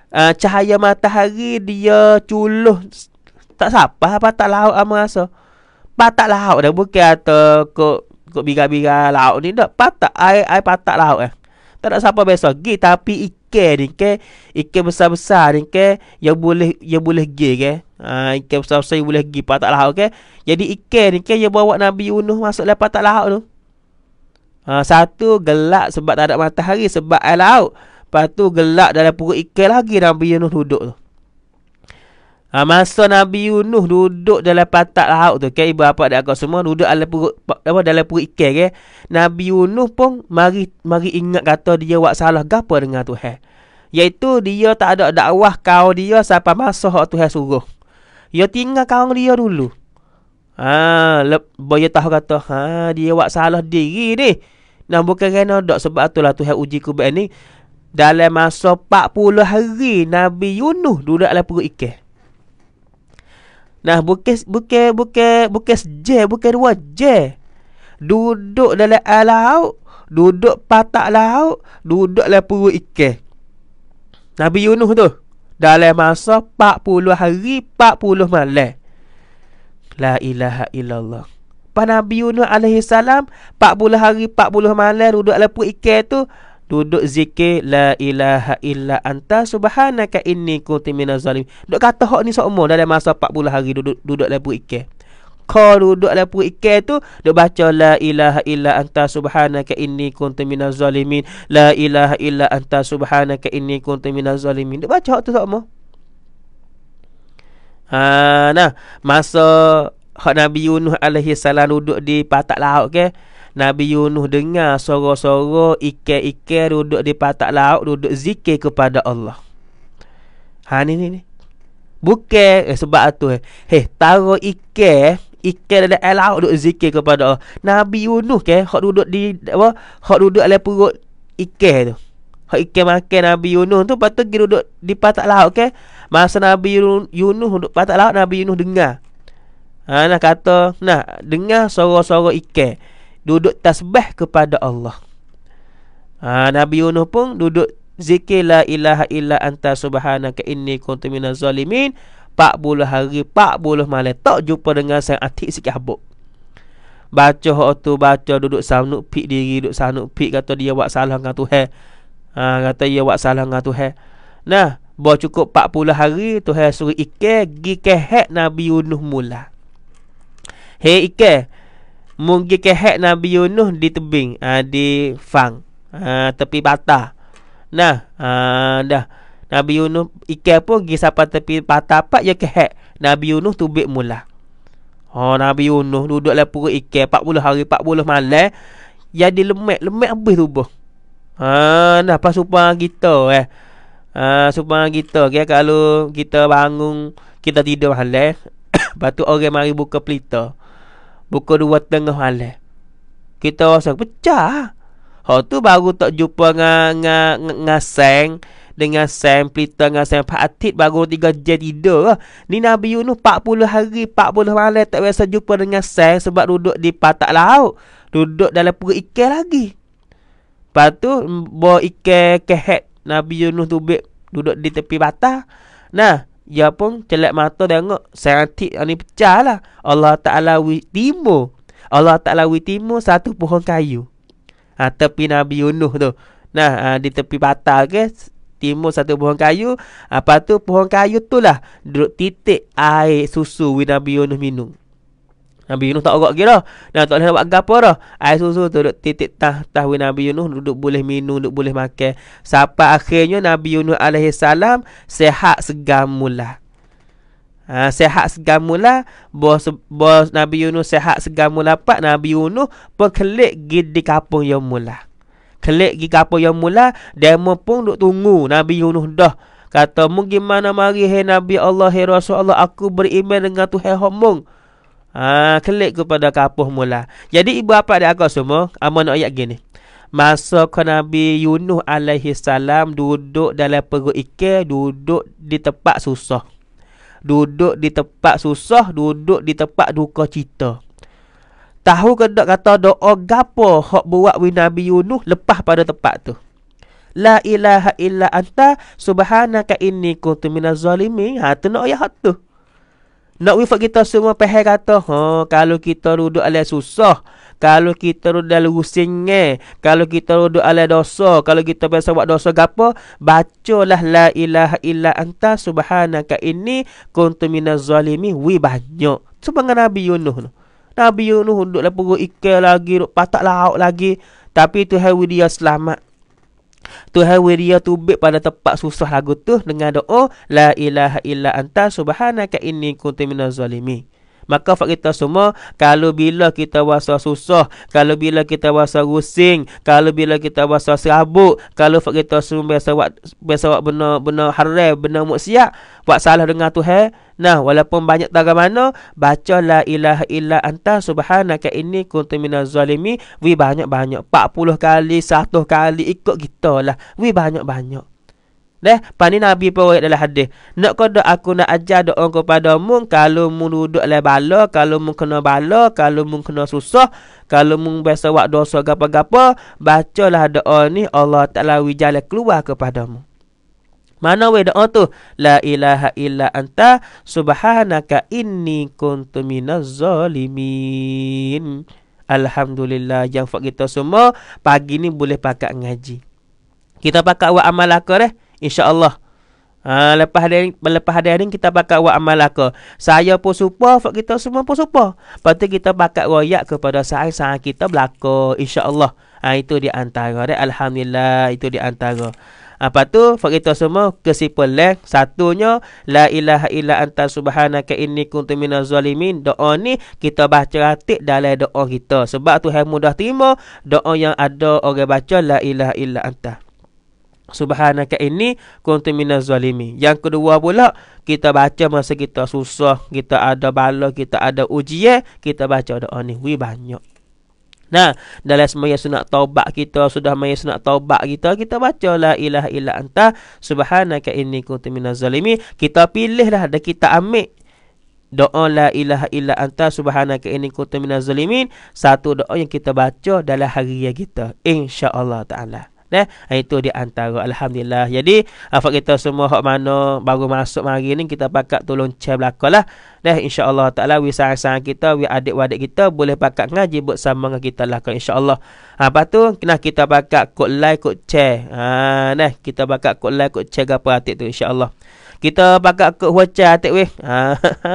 uh, cahaya matahari dia culuh. Tak sapa lah patak laut Amal rasa patak lauk dah bukan atau kok kok biga-biga lauk ni dah patak ai ai patak lauk eh. Tak ada siapa biasa gi tapi ikan ni ke ikan besar-besar ni ke yang boleh yang boleh gi ke. Ah uh, ikan besar-besar yang boleh gi patak lauk ke. Jadi ikan ni ke yang bawa Nabi Yunus masuk dalam patak lauk tu. Ha, satu gelak sebab tak ada matahari sebab air laut. Lepas tu gelap dalam perut ikan lagi Nabi Yunus duduk tu. Ha, masa Nabi Yunus duduk dalam patak laut tu. Okay, ibu bapa dan semua duduk dalam perut, apa, dalam perut ikan. Okay? Nabi Yunus pun mari mari ingat kata dia buat salah gapa dengan Tuhan. Iaitu dia tak ada dakwah kau dia sampai masa yang Tuhan suruh. Dia tinggal kau dia dulu. Ha, lep, boya tahu kata, ha, dia buat salah diri ni. Nah, bukan kerana dok sebab itulah Tuhan uji kubat ni. Dalam masa 40 hari Nabi Yunus duduk dalam perut ikan. Nah bukan bukan bukan bukan seje bukan dua je. Duduk dalam air laut, duduk patak laut, duduk dalam perut ikan. Nabi Yunus tu dalam masa 40 hari 40 malam. La ilaha illallah. Pak Nabi Yunus alaihi salam 40 hari 40 malam duduk dalam perut ikan tu duduk zikir la ilaha illa anta subhanaka inni kuntu minaz zalim. Duk kata hok ni sokmo dalam masa 40 hari duduk duduk lepo ikel. Kau duduk lepo ikel tu duk baca la ilaha illa anta subhanaka inni kuntu minaz zalimin. La ilaha illa anta subhanaka inni kuntu minaz zalimin. Duk baca hok tu sokmo. Ha nah, masa hok Nabi Yunus alaihi salam duduk di patak laut ke, okay? Nabi Yunus dengar suara-suara ike ike duduk di patak laut duduk zikir kepada Allah. Ha ni ni ni. Bukan eh, sebab tu eh. Heh, taro ike ike ada elau duduk zikir kepada Allah. Nabi Yunus ke eh, hok duduk di apa? Hok duduk dalam perut ikan tu. Hok ike makan Nabi Yunus tu patut pergi duduk di patak laut ke? Eh. Masa Nabi Yunus duduk patak laut Nabi Yunus dengar. Ha nak kata, nah dengar suara-suara ikan duduk tasbih kepada Allah. Ha, Nabi Yunus pun duduk zikir la ilaha illa anta subhanaka inni kuntu minaz zalimin 40 hari 40 malam tak jumpa dengan sang atik sikit habuk. Baca waktu baca duduk sanuk pik diri duduk sanuk pik kata dia buat salah dengan Tuhan. Ha, kata dia buat salah dengan Tuhan. Nah, Bawa cukup 40 hari Tuhan suruh ikan Gikehek Nabi Yunus mula Hei ikan Mungkin kehek Nabi Yunus di tebing uh, Di fang uh, Tepi patah Nah uh, Dah Nabi Yunus Ikan pun pergi sampai tepi patah Pak ya kehek Nabi Yunus tubik mula Oh Nabi Yunus duduk lah pura ikan 40 hari 40 malam Ya di lemak Lemak habis tubuh Ha nah pas supa kita eh. Ha supa kita okay, kalau kita bangun kita tidur halal. Batu orang mari buka pelita. Pukul dua tengah malam Kita rasa pecah Hak ah. tu baru tak jumpa dengan Ngaseng dengan Sam Plita dengan Sam Fatid baru tiga jam tidur lah. Ni Nabi Yunus 40 hari 40 malam tak biasa jumpa dengan Sam sebab duduk di patak laut. Duduk dalam perut ikan lagi. Lepas tu mm, bawa ikan kehek Nabi Yunus tu duduk di tepi patah. Nah, Ya pun celak mata tengok Sertik ah, ni pecah lah Allah Ta'ala wi timur Allah Ta'ala wi timur satu pohon kayu ha, Tepi Nabi Yunus tu Nah ha, di tepi batal ke timu satu pohon kayu Apa ha, tu pohon kayu tu lah Duduk titik air susu wi Nabi Yunus minum Nabi Yunus tak agak kira. Dan tak boleh nak buat gapo dah. Air susu tu duduk titik tah tah Nabi Yunus duduk boleh minum, duduk boleh makan. Sampai akhirnya Nabi Yunus alaihi salam sehat segamula. Ha, sehat segamula bos bos Nabi Yunus sehat segamula pak Nabi Yunus pekelik gi di kampung yang mula. Kelik gi kapung yang mula, demo pun duk tunggu Nabi Yunus dah. Kata mu gimana mari hai Nabi Allah hai Rasulullah aku beriman dengan Tuhan Hormung. Hey, Ha, klik kepada kapuh mula. Jadi ibu bapa dia aku semua, amon ayat gini. Masa kau Nabi Yunus alaihi salam duduk dalam perut ikan, duduk di tempat susah. Duduk di tempat susah, duduk di tempat duka cita. Tahu ke tak kata doa gapo hok buat wi Nabi Yunus lepas pada tempat tu? La ilaha illa anta subhanaka inni kuntu minaz zalimin. Ha tu nak ayat tu. Nak wifat kita semua pehe kata, ha, kalau kita duduk alai susah, kalau kita duduk alai rusing, kalau kita duduk alai dosa, kalau kita biasa buat dosa gapo, bacalah la ilaha illa anta subhanaka inni kuntu minaz zalimin wi banyak. Cuba dengan Nabi Yunus tu. Nabi Yunus duduklah perut ikan lagi, duduk patak lauk lagi, tapi tu hawi dia selamat. Tuhan wiria tu pada tempat susah lagu tu dengan doa la ilaha illa anta subhanaka inni kuntu minaz zalimin. Maka fak kita semua kalau bila kita wasa susah, kalau bila kita wasa rusing, kalau bila kita wasa serabut, kalau fak kita semua biasa buat biasa buat benar-benar haram, benar maksiat, buat salah dengan Tuhan, Nah, walaupun banyak tak mana, baca la ilaha illa anta subhanaka inni kuntu minaz zalimin. Wi banyak-banyak. 40 kali, 100 kali ikut kita lah. Wi banyak-banyak. Nah, pani Nabi pawai adalah hadis. Nak kau aku nak ajar doa kepada mu kalau mu duduk le bala, kalau mu kena bala, kalau mu kena susah, kalau mu biasa buat dosa gapa-gapa, bacalah doa ni Allah Taala wijalah keluar kepadamu. Mana we doa tu? La ilaha illa anta subhanaka inni kuntu minaz zalimin. Alhamdulillah yang fak kita semua pagi ni boleh pakak ngaji. Kita pakak buat amal akar eh. InsyaAllah ha, Lepas hari lepas hari ini kita bakal buat amal laka Saya pun super, kita semua pun super Lepas tu kita bakal royak kepada saat-saat kita berlaku InsyaAllah ha, Itu di antara right? Alhamdulillah itu di antara apa ha, tu? Fak kita semua kesimpulan satunya la ilaha illa anta subhanaka inni kuntu minaz zalimin. Doa ni kita baca ratik dalam doa kita. Sebab tu hai mudah terima doa yang ada orang baca la ilaha illa anta subhanaka inni kuntu minaz zalimi. Yang kedua pula, kita baca masa kita susah, kita ada bala, kita ada ujian, kita baca doa ni. Wi banyak. Nah, dalam semuanya sunat taubat kita sudah semuanya sunat taubat kita kita baca la ilah ilah anta subhanaka inni kuntu minaz zalimin. Kita pilih lah dan kita ambil doa la ilah ilah anta subhanaka inni kuntu minaz zalimin. Satu doa yang kita baca dalam hari kita. InsyaAllah ta'ala. Nah, eh? eh? itu di antara alhamdulillah. Jadi, afak eh, kita semua hak mano baru masuk mari ni kita pakak tolong share belakalah. Nah, eh, insya-Allah taala wi sang-sang kita, wi adik-adik kita boleh pakak ngaji buat sama dengan kita lah kan insya-Allah. Ha, lepas tu kena kita pakak kod like, kod share. Ha, nah, kita pakak kod like, kod share apa atik tu insya-Allah. Kita bakat ke wacai atik weh. Ha, ha,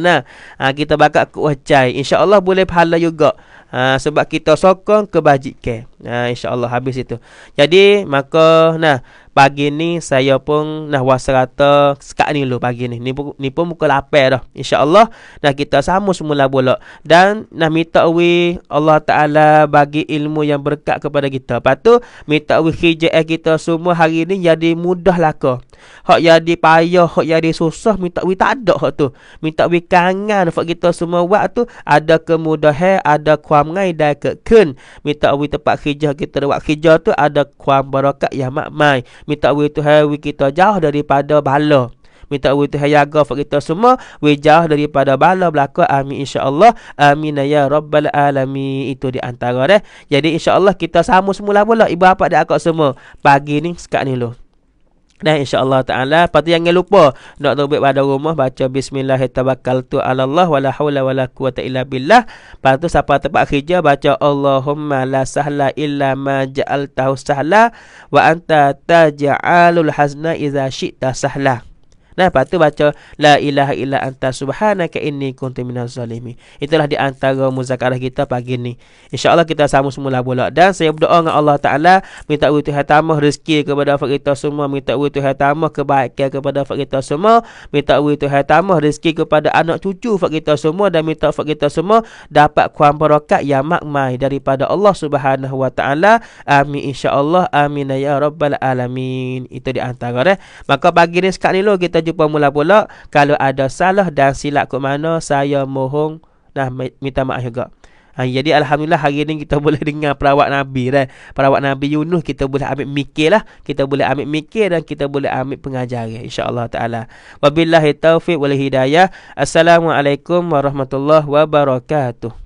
nah. Ha, kita bakat ke wacai. InsyaAllah boleh pahala juga. Ha, sebab kita sokong kebajikan. Nah, insyaAllah habis itu. Jadi, maka nah pagi ni saya pun nak wasa rata sekat ni dulu pagi ni. Ni pun, ni pun muka lapar dah. InsyaAllah nah kita sama semula pula. Dan nak minta we Allah Ta'ala bagi ilmu yang berkat kepada kita. Lepas tu, minta we hijau eh, kita semua hari ni jadi mudah lah laka. Hak jadi payah, hak jadi susah, minta we tak ada hak tu. Minta we kangen hak kita semua buat tu. Ada kemudahan, ada kuamai dan kekun. Minta we tempat khijah kita buat khijah tu ada kuam barakat yang makmai minta we tu hai kita jauh daripada bala minta we tu hai jaga ya, kita semua we jauh daripada bala belaka amin insyaallah amin ya rabbal alamin itu di antara deh jadi insyaallah kita sama semula pula ibu bapa dan akak semua pagi ni sekat ni loh dan insyaAllah ta'ala patut jangan lupa Nak terbit pada rumah Baca bismillah Hittabakal tu ala Allah Wala hawla wala quwata illa billah Patut tu siapa tempat kerja Baca Allahumma la sahla illa ma ja'al sahla Wa anta taja'alul hazna iza syi'ta sahla Nah, lepas tu baca la ilaha illa anta subhanaka inni kuntu minaz zalimin. Itulah di antara muzakarah kita pagi ni. Insya-Allah kita sambung semula pula dan saya berdoa dengan Allah Taala minta wujud hatamah rezeki kepada fakir kita semua, minta wujud hatamah kebaikan kepada fakir kita semua, minta wujud hatamah rezeki kepada anak cucu fakir kita semua dan minta fakir kita semua dapat kuam barakat yang makmai daripada Allah Subhanahu wa taala. Amin insya-Allah. Amin ya rabbal alamin. Itu di antara eh. Maka pagi ni sekali lo kita jumpa mula pula kalau ada salah dan silap ke mana saya mohon dan minta maaf juga Ha, jadi Alhamdulillah hari ini kita boleh dengar perawat Nabi dan Perawat Nabi Yunus kita boleh ambil mikir lah Kita boleh ambil mikir dan kita boleh ambil pengajaran InsyaAllah ta'ala Wabillahi taufiq wal hidayah Assalamualaikum warahmatullahi wabarakatuh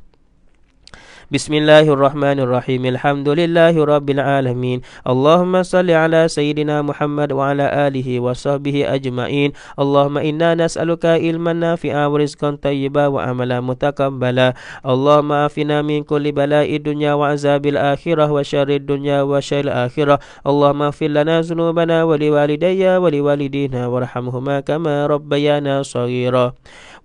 بسم الله الرحمن الرحيم الحمد لله رب العالمين اللهم صل على سيدنا محمد وعلى آله وصحبه أجمعين اللهم إنا نسألك علما نافعا ورزقا طيبا وعملا متقبلا اللهم عافنا من كل بلاء الدنيا وعذاب الآخرة وشر الدنيا وشر الآخرة اللهم اغفر لنا ذنوبنا ولوالدي ولوالدينا وارحمهما كما ربيانا صغيرا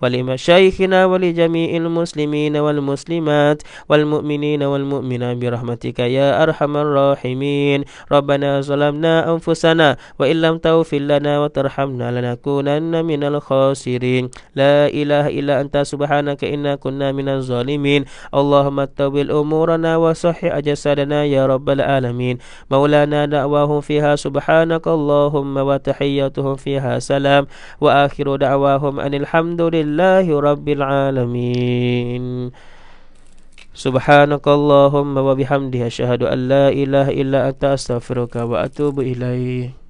ولمشايخنا ولجميع المسلمين والمسلمات والمؤمنين والمؤمنات برحمتك يا أرحم الراحمين ربنا ظلمنا أنفسنا وإن لم تغفر لنا وترحمنا لنكونن من الخاسرين لا إله إلا أنت سبحانك إنا كنا من الظالمين اللهم توب أمورنا وصح أجسادنا يا رب العالمين مولانا دعواهم فيها سبحانك اللهم وتحياتهم فيها سلام وآخر دعواهم أن الحمد لله لله رب العالمين سبحانك اللهم وبحمده أشهد أن لا إله إلا أنت أستغفرك وأتوب إليك